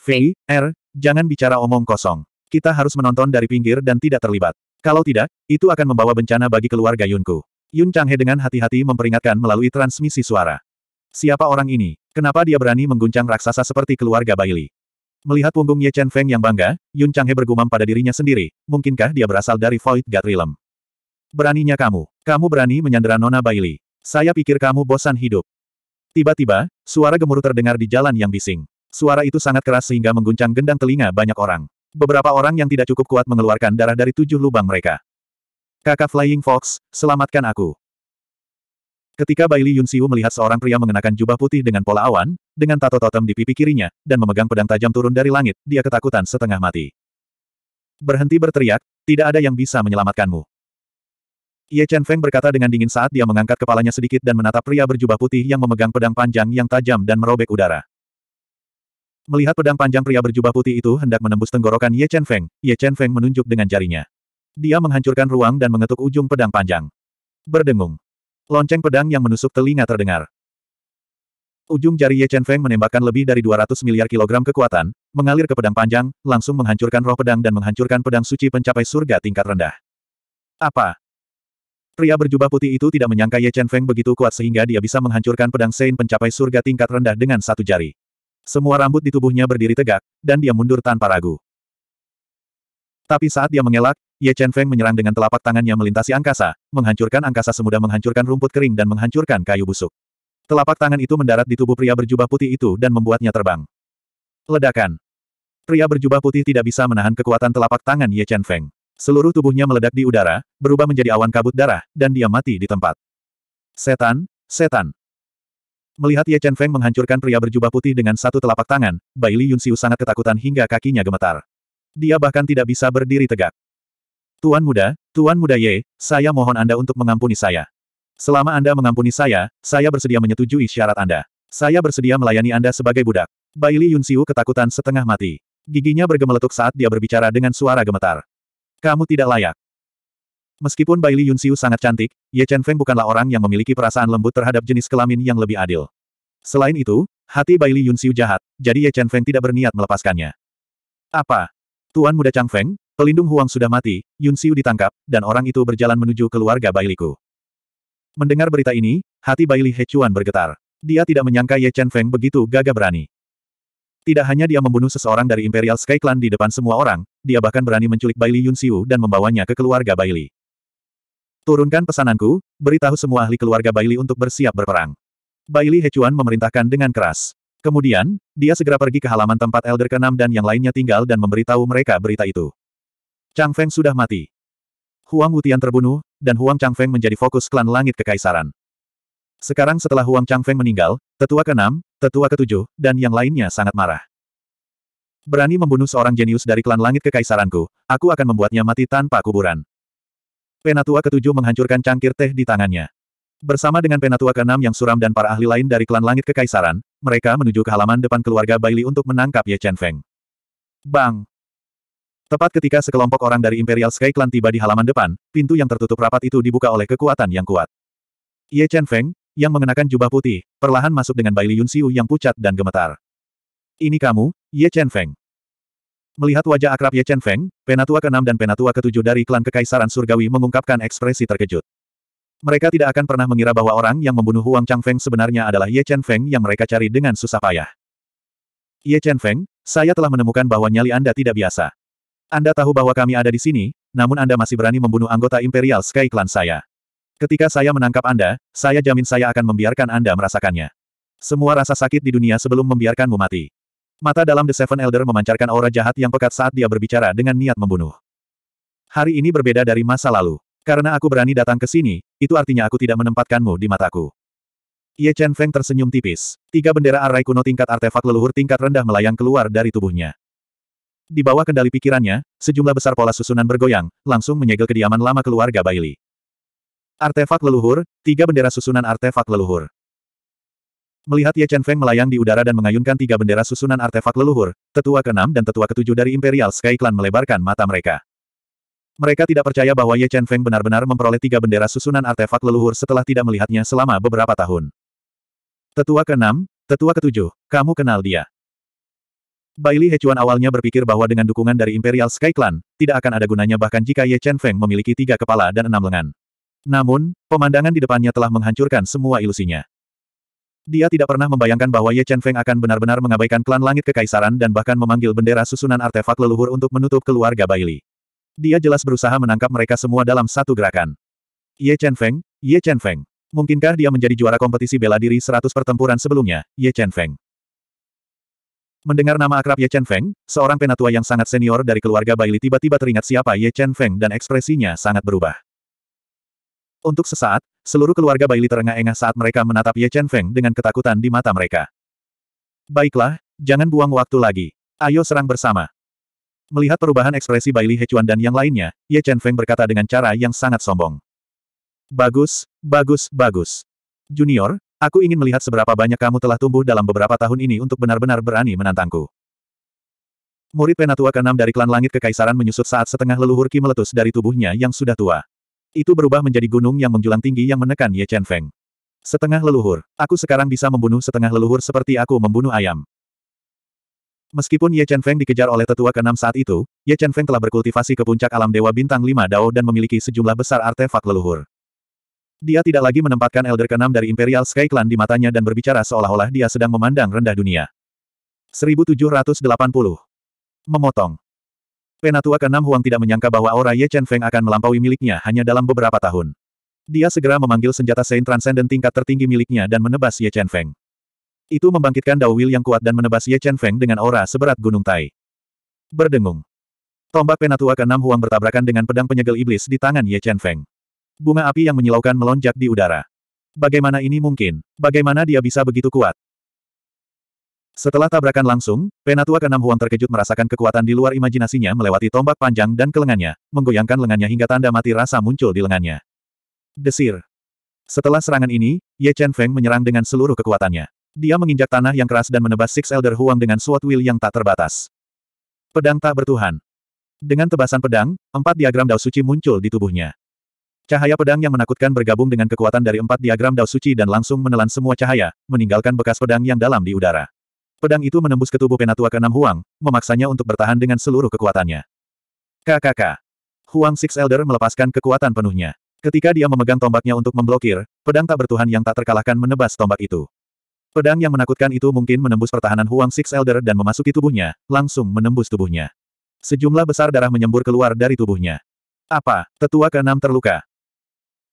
Fei, Er, jangan bicara omong kosong. Kita harus menonton dari pinggir dan tidak terlibat. Kalau tidak, itu akan membawa bencana bagi keluarga Yunku. Yun Changhe dengan hati-hati memperingatkan melalui transmisi suara. Siapa orang ini? Kenapa dia berani mengguncang raksasa seperti keluarga Bailey? Melihat punggung Ye Chen Feng yang bangga, Yun Changhe bergumam pada dirinya sendiri, mungkinkah dia berasal dari Void God Realm? Beraninya kamu. Kamu berani menyandera Nona Bailey. Saya pikir kamu bosan hidup. Tiba-tiba, suara gemuruh terdengar di jalan yang bising. Suara itu sangat keras sehingga mengguncang gendang telinga banyak orang. Beberapa orang yang tidak cukup kuat mengeluarkan darah dari tujuh lubang mereka. Kakak Flying Fox, selamatkan aku. Ketika Bailey Yunxiu melihat seorang pria mengenakan jubah putih dengan pola awan, dengan tato totem di pipi kirinya, dan memegang pedang tajam turun dari langit, dia ketakutan setengah mati. Berhenti berteriak, tidak ada yang bisa menyelamatkanmu. Ye Chen Feng berkata dengan dingin saat dia mengangkat kepalanya sedikit dan menatap pria berjubah putih yang memegang pedang panjang yang tajam dan merobek udara. Melihat pedang panjang pria berjubah putih itu hendak menembus tenggorokan Ye Chen Feng, Ye Chen Feng menunjuk dengan jarinya. Dia menghancurkan ruang dan mengetuk ujung pedang panjang. Berdengung. Lonceng pedang yang menusuk telinga terdengar. Ujung jari Ye Chen Feng menembakkan lebih dari 200 miliar kilogram kekuatan, mengalir ke pedang panjang, langsung menghancurkan roh pedang dan menghancurkan pedang suci pencapai surga tingkat rendah. Apa? Pria berjubah putih itu tidak menyangka Ye Chen Feng begitu kuat sehingga dia bisa menghancurkan pedang Sein pencapai surga tingkat rendah dengan satu jari. Semua rambut di tubuhnya berdiri tegak, dan dia mundur tanpa ragu. Tapi saat dia mengelak, Ye Chen Feng menyerang dengan telapak tangannya melintasi angkasa, menghancurkan angkasa semudah menghancurkan rumput kering dan menghancurkan kayu busuk. Telapak tangan itu mendarat di tubuh pria berjubah putih itu dan membuatnya terbang. Ledakan. Pria berjubah putih tidak bisa menahan kekuatan telapak tangan Ye Chen Feng. Seluruh tubuhnya meledak di udara, berubah menjadi awan kabut darah, dan dia mati di tempat. Setan, setan. Melihat Ye Chen Feng menghancurkan pria berjubah putih dengan satu telapak tangan, Bai Li Yunxiu sangat ketakutan hingga kakinya gemetar. Dia bahkan tidak bisa berdiri tegak. Tuan muda, Tuan muda Ye, saya mohon Anda untuk mengampuni saya. Selama Anda mengampuni saya, saya bersedia menyetujui syarat Anda. Saya bersedia melayani Anda sebagai budak. Bai Li Yunxiu ketakutan setengah mati. Giginya bergemeletuk saat dia berbicara dengan suara gemetar. Kamu tidak layak. Meskipun Bai Li Yunxiu sangat cantik, Ye Chen Feng bukanlah orang yang memiliki perasaan lembut terhadap jenis kelamin yang lebih adil. Selain itu, hati Bai Li Yunxiu jahat, jadi Ye Chen Feng tidak berniat melepaskannya. Apa? Tuan muda Chang Feng, pelindung Huang sudah mati, Yunxiu ditangkap, dan orang itu berjalan menuju keluarga Bailiku. Mendengar berita ini, hati Bai Li Hechuan bergetar. Dia tidak menyangka Ye Chen Feng begitu gagah berani. Tidak hanya dia membunuh seseorang dari Imperial Sky Clan di depan semua orang, dia bahkan berani menculik Baili Yunxiu dan membawanya ke keluarga Baili. Turunkan pesananku, beritahu semua ahli keluarga Baili untuk bersiap berperang. Baili Hechuan memerintahkan dengan keras. Kemudian, dia segera pergi ke halaman tempat Elder keenam dan yang lainnya tinggal dan memberitahu mereka berita itu. Chang Feng sudah mati. Huang Wutian terbunuh, dan Huang Chang Feng menjadi fokus klan langit kekaisaran. Sekarang setelah Huang Chang Feng meninggal, Tetua keenam, tetua ketujuh, dan yang lainnya sangat marah. Berani membunuh seorang jenius dari klan langit kekaisaranku, aku akan membuatnya mati tanpa kuburan. Penatua ketujuh menghancurkan cangkir teh di tangannya. Bersama dengan penatua keenam yang suram dan para ahli lain dari klan langit kekaisaran, mereka menuju ke halaman depan keluarga Baili untuk menangkap Ye Chen Feng. Bang! Tepat ketika sekelompok orang dari Imperial Sky Clan tiba di halaman depan, pintu yang tertutup rapat itu dibuka oleh kekuatan yang kuat. Ye Chen Feng, yang mengenakan jubah putih, perlahan masuk dengan Bai Liyun Siu yang pucat dan gemetar. Ini kamu, Ye Chen Feng. Melihat wajah akrab Ye Chen Feng, Penatua ke-6 dan Penatua ke-7 dari klan Kekaisaran Surgawi mengungkapkan ekspresi terkejut. Mereka tidak akan pernah mengira bahwa orang yang membunuh Huang Changfeng sebenarnya adalah Ye Chen Feng yang mereka cari dengan susah payah. Ye Chen Feng, saya telah menemukan bahwa nyali Anda tidak biasa. Anda tahu bahwa kami ada di sini, namun Anda masih berani membunuh anggota Imperial Sky Clan saya. Ketika saya menangkap Anda, saya jamin saya akan membiarkan Anda merasakannya. Semua rasa sakit di dunia sebelum membiarkanmu mati. Mata dalam The Seven Elder memancarkan aura jahat yang pekat saat dia berbicara dengan niat membunuh. Hari ini berbeda dari masa lalu. Karena aku berani datang ke sini, itu artinya aku tidak menempatkanmu di mataku. Ye Chen Feng tersenyum tipis. Tiga bendera arai kuno tingkat artefak leluhur tingkat rendah melayang keluar dari tubuhnya. Di bawah kendali pikirannya, sejumlah besar pola susunan bergoyang, langsung menyegel kediaman lama keluarga Bailey. Artefak leluhur, tiga bendera susunan artefak leluhur. Melihat Ye Chen Feng melayang di udara dan mengayunkan tiga bendera susunan artefak leluhur, tetua ke-6 dan tetua ke-7 dari Imperial Sky Clan melebarkan mata mereka. Mereka tidak percaya bahwa Ye Chen Feng benar-benar memperoleh tiga bendera susunan artefak leluhur setelah tidak melihatnya selama beberapa tahun. Tetua ke-6, Tetua ke-7, kamu kenal dia. Bailey Hechuan awalnya berpikir bahwa dengan dukungan dari Imperial Sky Clan, tidak akan ada gunanya bahkan jika Ye Chen Feng memiliki tiga kepala dan enam lengan. Namun, pemandangan di depannya telah menghancurkan semua ilusinya. Dia tidak pernah membayangkan bahwa Ye Chen Feng akan benar-benar mengabaikan klan langit kekaisaran dan bahkan memanggil bendera susunan artefak leluhur untuk menutup keluarga Baili. Dia jelas berusaha menangkap mereka semua dalam satu gerakan. Ye Chen Feng, Ye Chen Feng. Mungkinkah dia menjadi juara kompetisi bela diri 100 pertempuran sebelumnya, Ye Chen Feng? Mendengar nama akrab Ye Chen Feng, seorang penatua yang sangat senior dari keluarga Baili tiba-tiba teringat siapa Ye Chen Feng dan ekspresinya sangat berubah. Untuk sesaat, seluruh keluarga Baili terengah-engah saat mereka menatap Ye Chen Feng dengan ketakutan di mata mereka. Baiklah, jangan buang waktu lagi. Ayo serang bersama. Melihat perubahan ekspresi Baili Hechuan dan yang lainnya, Ye Chen Feng berkata dengan cara yang sangat sombong. Bagus, bagus, bagus. Junior, aku ingin melihat seberapa banyak kamu telah tumbuh dalam beberapa tahun ini untuk benar-benar berani menantangku. Murid penatua keenam dari klan langit kekaisaran menyusut saat setengah leluhur Ki meletus dari tubuhnya yang sudah tua. Itu berubah menjadi gunung yang menjulang tinggi yang menekan Ye Chen Feng. Setengah leluhur. Aku sekarang bisa membunuh setengah leluhur seperti aku membunuh ayam. Meskipun Ye Chen Feng dikejar oleh tetua keenam saat itu, Ye Chen Feng telah berkultivasi ke puncak alam Dewa Bintang Lima Dao dan memiliki sejumlah besar artefak leluhur. Dia tidak lagi menempatkan Elder keenam dari Imperial Sky Clan di matanya dan berbicara seolah-olah dia sedang memandang rendah dunia. 1780. Memotong. Penatua ke-6 Huang tidak menyangka bahwa aura Ye Chen Feng akan melampaui miliknya hanya dalam beberapa tahun. Dia segera memanggil senjata Saint Transcendent tingkat tertinggi miliknya dan menebas Ye Chen Feng. Itu membangkitkan Dao Will yang kuat dan menebas Ye Chen Feng dengan aura seberat gunung Tai. Berdengung. Tombak penatua ke-6 Huang bertabrakan dengan pedang penyegel iblis di tangan Ye Chen Feng. Bunga api yang menyilaukan melonjak di udara. Bagaimana ini mungkin? Bagaimana dia bisa begitu kuat? Setelah tabrakan langsung, penatua keenam Huang terkejut merasakan kekuatan di luar imajinasinya melewati tombak panjang dan kelengannya, menggoyangkan lengannya hingga tanda mati rasa muncul di lengannya. Desir. Setelah serangan ini, Ye Chen Feng menyerang dengan seluruh kekuatannya. Dia menginjak tanah yang keras dan menebas Six Elder Huang dengan sword will yang tak terbatas. Pedang tak bertuhan. Dengan tebasan pedang, empat diagram Dao Suci muncul di tubuhnya. Cahaya pedang yang menakutkan bergabung dengan kekuatan dari empat diagram Dao Suci dan langsung menelan semua cahaya, meninggalkan bekas pedang yang dalam di udara pedang itu menembus ke tubuh penatua ke-6 Huang, memaksanya untuk bertahan dengan seluruh kekuatannya. KKK. Huang Six Elder melepaskan kekuatan penuhnya. Ketika dia memegang tombaknya untuk memblokir, pedang tak bertuhan yang tak terkalahkan menebas tombak itu. Pedang yang menakutkan itu mungkin menembus pertahanan Huang Six Elder dan memasuki tubuhnya, langsung menembus tubuhnya. Sejumlah besar darah menyembur keluar dari tubuhnya. Apa? Tetua keenam terluka.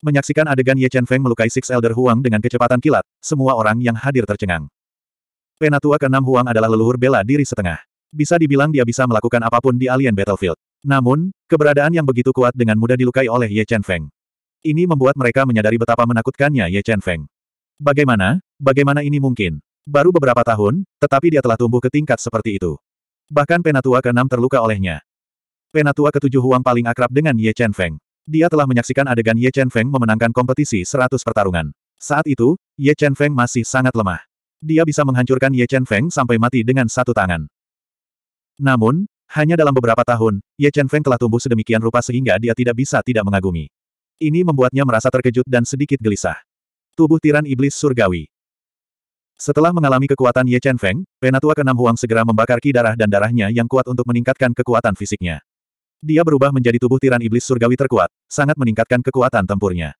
Menyaksikan adegan Ye Chen Feng melukai Six Elder Huang dengan kecepatan kilat, semua orang yang hadir tercengang. Penatua ke-6 Huang adalah leluhur bela diri setengah. Bisa dibilang dia bisa melakukan apapun di alien battlefield. Namun, keberadaan yang begitu kuat dengan mudah dilukai oleh Ye Chen Feng. Ini membuat mereka menyadari betapa menakutkannya Ye Chen Feng. Bagaimana? Bagaimana ini mungkin? Baru beberapa tahun, tetapi dia telah tumbuh ke tingkat seperti itu. Bahkan Penatua ke-6 terluka olehnya. Penatua ke-7 Huang paling akrab dengan Ye Chen Feng. Dia telah menyaksikan adegan Ye Chen Feng memenangkan kompetisi 100 pertarungan. Saat itu, Ye Chen Feng masih sangat lemah dia bisa menghancurkan Ye Chen Feng sampai mati dengan satu tangan. Namun, hanya dalam beberapa tahun, Ye Chen Feng telah tumbuh sedemikian rupa sehingga dia tidak bisa tidak mengagumi. Ini membuatnya merasa terkejut dan sedikit gelisah. Tubuh tiran iblis surgawi. Setelah mengalami kekuatan Ye Chen Feng, Penatua keenam Huang segera membakar ki darah dan darahnya yang kuat untuk meningkatkan kekuatan fisiknya. Dia berubah menjadi tubuh tiran iblis surgawi terkuat, sangat meningkatkan kekuatan tempurnya.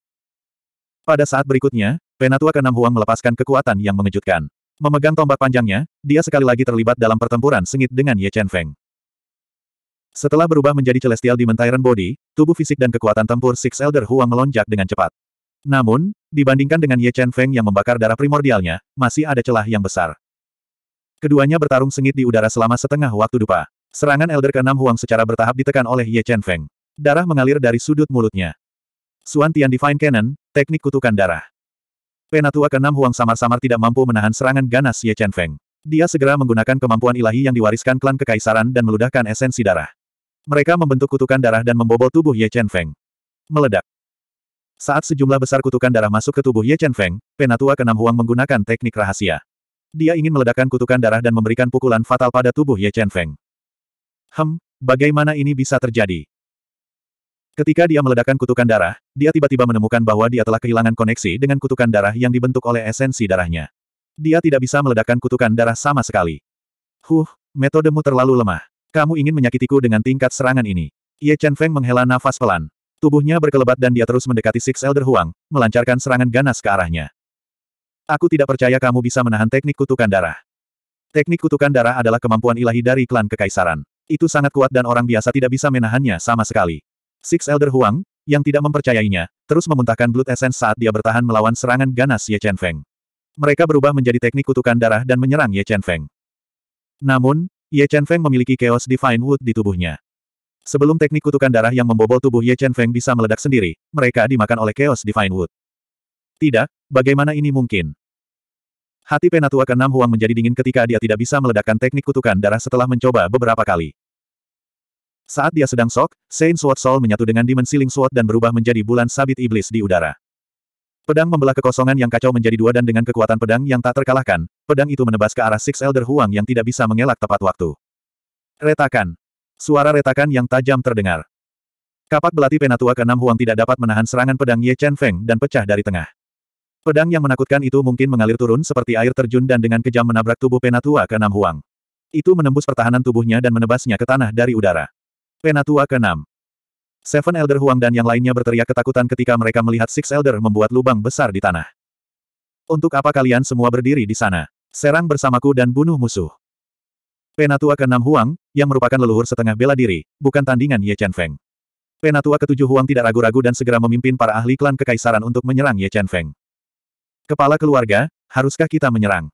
Pada saat berikutnya, Penatua keenam Huang melepaskan kekuatan yang mengejutkan. Memegang tombak panjangnya, dia sekali lagi terlibat dalam pertempuran sengit dengan Ye Chen Feng. Setelah berubah menjadi Celestial Demon Body, tubuh fisik dan kekuatan tempur Six Elder Huang melonjak dengan cepat. Namun, dibandingkan dengan Ye Chen Feng yang membakar darah primordialnya, masih ada celah yang besar. Keduanya bertarung sengit di udara selama setengah waktu dupa. Serangan Elder ke-6 Huang secara bertahap ditekan oleh Ye Chen Feng. Darah mengalir dari sudut mulutnya. Suan Tian Divine Cannon, teknik kutukan darah. Penatua ke Huang samar-samar tidak mampu menahan serangan ganas Ye Chen Feng. Dia segera menggunakan kemampuan ilahi yang diwariskan klan kekaisaran dan meludahkan esensi darah. Mereka membentuk kutukan darah dan membobol tubuh Ye Chen Feng. Meledak. Saat sejumlah besar kutukan darah masuk ke tubuh Ye Chen Feng, Penatua ke Huang menggunakan teknik rahasia. Dia ingin meledakkan kutukan darah dan memberikan pukulan fatal pada tubuh Ye Chen Feng. Hem, bagaimana ini bisa terjadi? Ketika dia meledakkan kutukan darah, dia tiba-tiba menemukan bahwa dia telah kehilangan koneksi dengan kutukan darah yang dibentuk oleh esensi darahnya. Dia tidak bisa meledakkan kutukan darah sama sekali. Huh, metodemu terlalu lemah. Kamu ingin menyakitiku dengan tingkat serangan ini. Ye Chen Feng menghela nafas pelan. Tubuhnya berkelebat dan dia terus mendekati Six Elder Huang, melancarkan serangan ganas ke arahnya. Aku tidak percaya kamu bisa menahan teknik kutukan darah. Teknik kutukan darah adalah kemampuan ilahi dari klan kekaisaran. Itu sangat kuat dan orang biasa tidak bisa menahannya sama sekali. Six Elder Huang, yang tidak mempercayainya, terus memuntahkan Blood Essence saat dia bertahan melawan serangan ganas Ye Chen Feng. Mereka berubah menjadi teknik kutukan darah dan menyerang Ye Chen Feng. Namun, Ye Chen Feng memiliki Chaos Divine Wood di tubuhnya. Sebelum teknik kutukan darah yang membobol tubuh Ye Chen Feng bisa meledak sendiri, mereka dimakan oleh Chaos Divine Wood. Tidak, bagaimana ini mungkin? Hati Penatua ke-6 Huang menjadi dingin ketika dia tidak bisa meledakkan teknik kutukan darah setelah mencoba beberapa kali. Saat dia sedang sok, Saint Sword Soul menyatu dengan dimensi Ling Sword dan berubah menjadi bulan sabit iblis di udara. Pedang membelah kekosongan yang kacau menjadi dua dan dengan kekuatan pedang yang tak terkalahkan, pedang itu menebas ke arah Six Elder Huang yang tidak bisa mengelak tepat waktu. Retakan. Suara retakan yang tajam terdengar. Kapak belati penatua ke-6 Huang tidak dapat menahan serangan pedang Ye Chen Feng dan pecah dari tengah. Pedang yang menakutkan itu mungkin mengalir turun seperti air terjun dan dengan kejam menabrak tubuh penatua ke-6 Huang. Itu menembus pertahanan tubuhnya dan menebasnya ke tanah dari udara. Penatua ke-6. Seven Elder Huang dan yang lainnya berteriak ketakutan ketika mereka melihat Six Elder membuat lubang besar di tanah. Untuk apa kalian semua berdiri di sana? Serang bersamaku dan bunuh musuh. Penatua ke-6 Huang, yang merupakan leluhur setengah bela diri, bukan tandingan Ye Chen Feng. Penatua ke-7 Huang tidak ragu-ragu dan segera memimpin para ahli klan kekaisaran untuk menyerang Ye Chen Feng. Kepala keluarga, haruskah kita menyerang?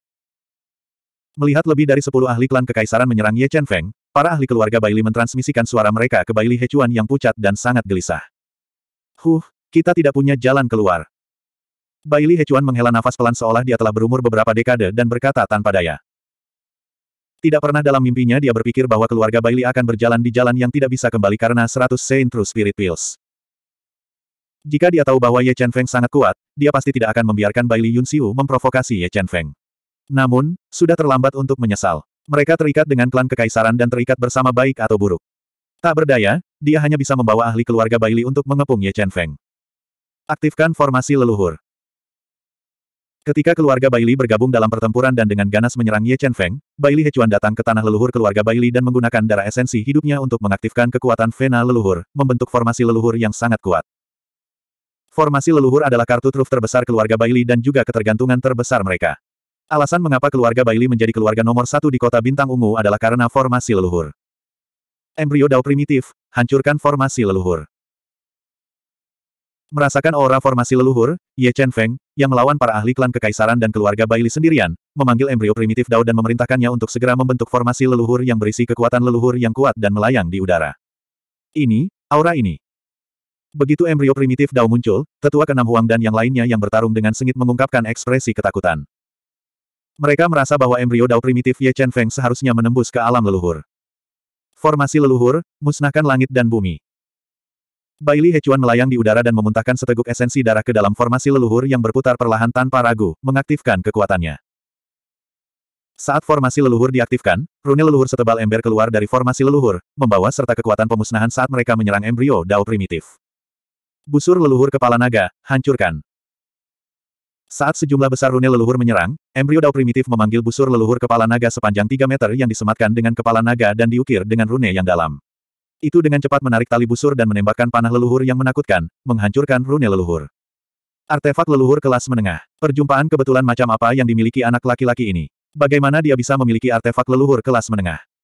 Melihat lebih dari 10 ahli klan kekaisaran menyerang Ye Chen Feng, Para ahli keluarga Baili mentransmisikan suara mereka ke Baili Hechuan yang pucat dan sangat gelisah. Huh, kita tidak punya jalan keluar. Baili Hechuan menghela nafas pelan seolah dia telah berumur beberapa dekade dan berkata tanpa daya. Tidak pernah dalam mimpinya dia berpikir bahwa keluarga Baili akan berjalan di jalan yang tidak bisa kembali karena 100 Saint True Spirit Pills. Jika dia tahu bahwa Ye Chen Feng sangat kuat, dia pasti tidak akan membiarkan Baili Yun Xiu memprovokasi Ye Chen Feng. Namun, sudah terlambat untuk menyesal. Mereka terikat dengan klan kekaisaran dan terikat bersama baik atau buruk. Tak berdaya, dia hanya bisa membawa ahli keluarga Baili untuk mengepung Ye Chen Feng. Aktifkan formasi leluhur. Ketika keluarga Baili bergabung dalam pertempuran dan dengan ganas menyerang Ye Chen Feng, Baili Hechuan datang ke tanah leluhur keluarga Baili dan menggunakan darah esensi hidupnya untuk mengaktifkan kekuatan Vena leluhur, membentuk formasi leluhur yang sangat kuat. Formasi leluhur adalah kartu truf terbesar keluarga Baili dan juga ketergantungan terbesar mereka. Alasan mengapa keluarga Bailey menjadi keluarga nomor satu di kota Bintang Ungu adalah karena formasi leluhur. Embrio Dao primitif, hancurkan formasi leluhur. Merasakan aura formasi leluhur, Ye Chen Feng, yang melawan para ahli klan kekaisaran dan keluarga Bailey sendirian, memanggil embrio primitif Dao dan memerintahkannya untuk segera membentuk formasi leluhur yang berisi kekuatan leluhur yang kuat dan melayang di udara. Ini, aura ini. Begitu embrio primitif Dao muncul, tetua keenam Huang dan yang lainnya yang bertarung dengan sengit mengungkapkan ekspresi ketakutan. Mereka merasa bahwa embrio Dao primitif Ye Chen Feng seharusnya menembus ke alam leluhur. Formasi leluhur, musnahkan langit dan bumi. Baili Hechuan melayang di udara dan memuntahkan seteguk esensi darah ke dalam formasi leluhur yang berputar perlahan tanpa ragu, mengaktifkan kekuatannya. Saat formasi leluhur diaktifkan, rune leluhur setebal ember keluar dari formasi leluhur, membawa serta kekuatan pemusnahan saat mereka menyerang embrio Dao primitif. Busur leluhur kepala naga, hancurkan. Saat sejumlah besar rune leluhur menyerang, embrio dao primitif memanggil busur leluhur kepala naga sepanjang 3 meter yang disematkan dengan kepala naga dan diukir dengan rune yang dalam. Itu dengan cepat menarik tali busur dan menembakkan panah leluhur yang menakutkan, menghancurkan rune leluhur. Artefak leluhur kelas menengah. Perjumpaan kebetulan macam apa yang dimiliki anak laki-laki ini? Bagaimana dia bisa memiliki artefak leluhur kelas menengah?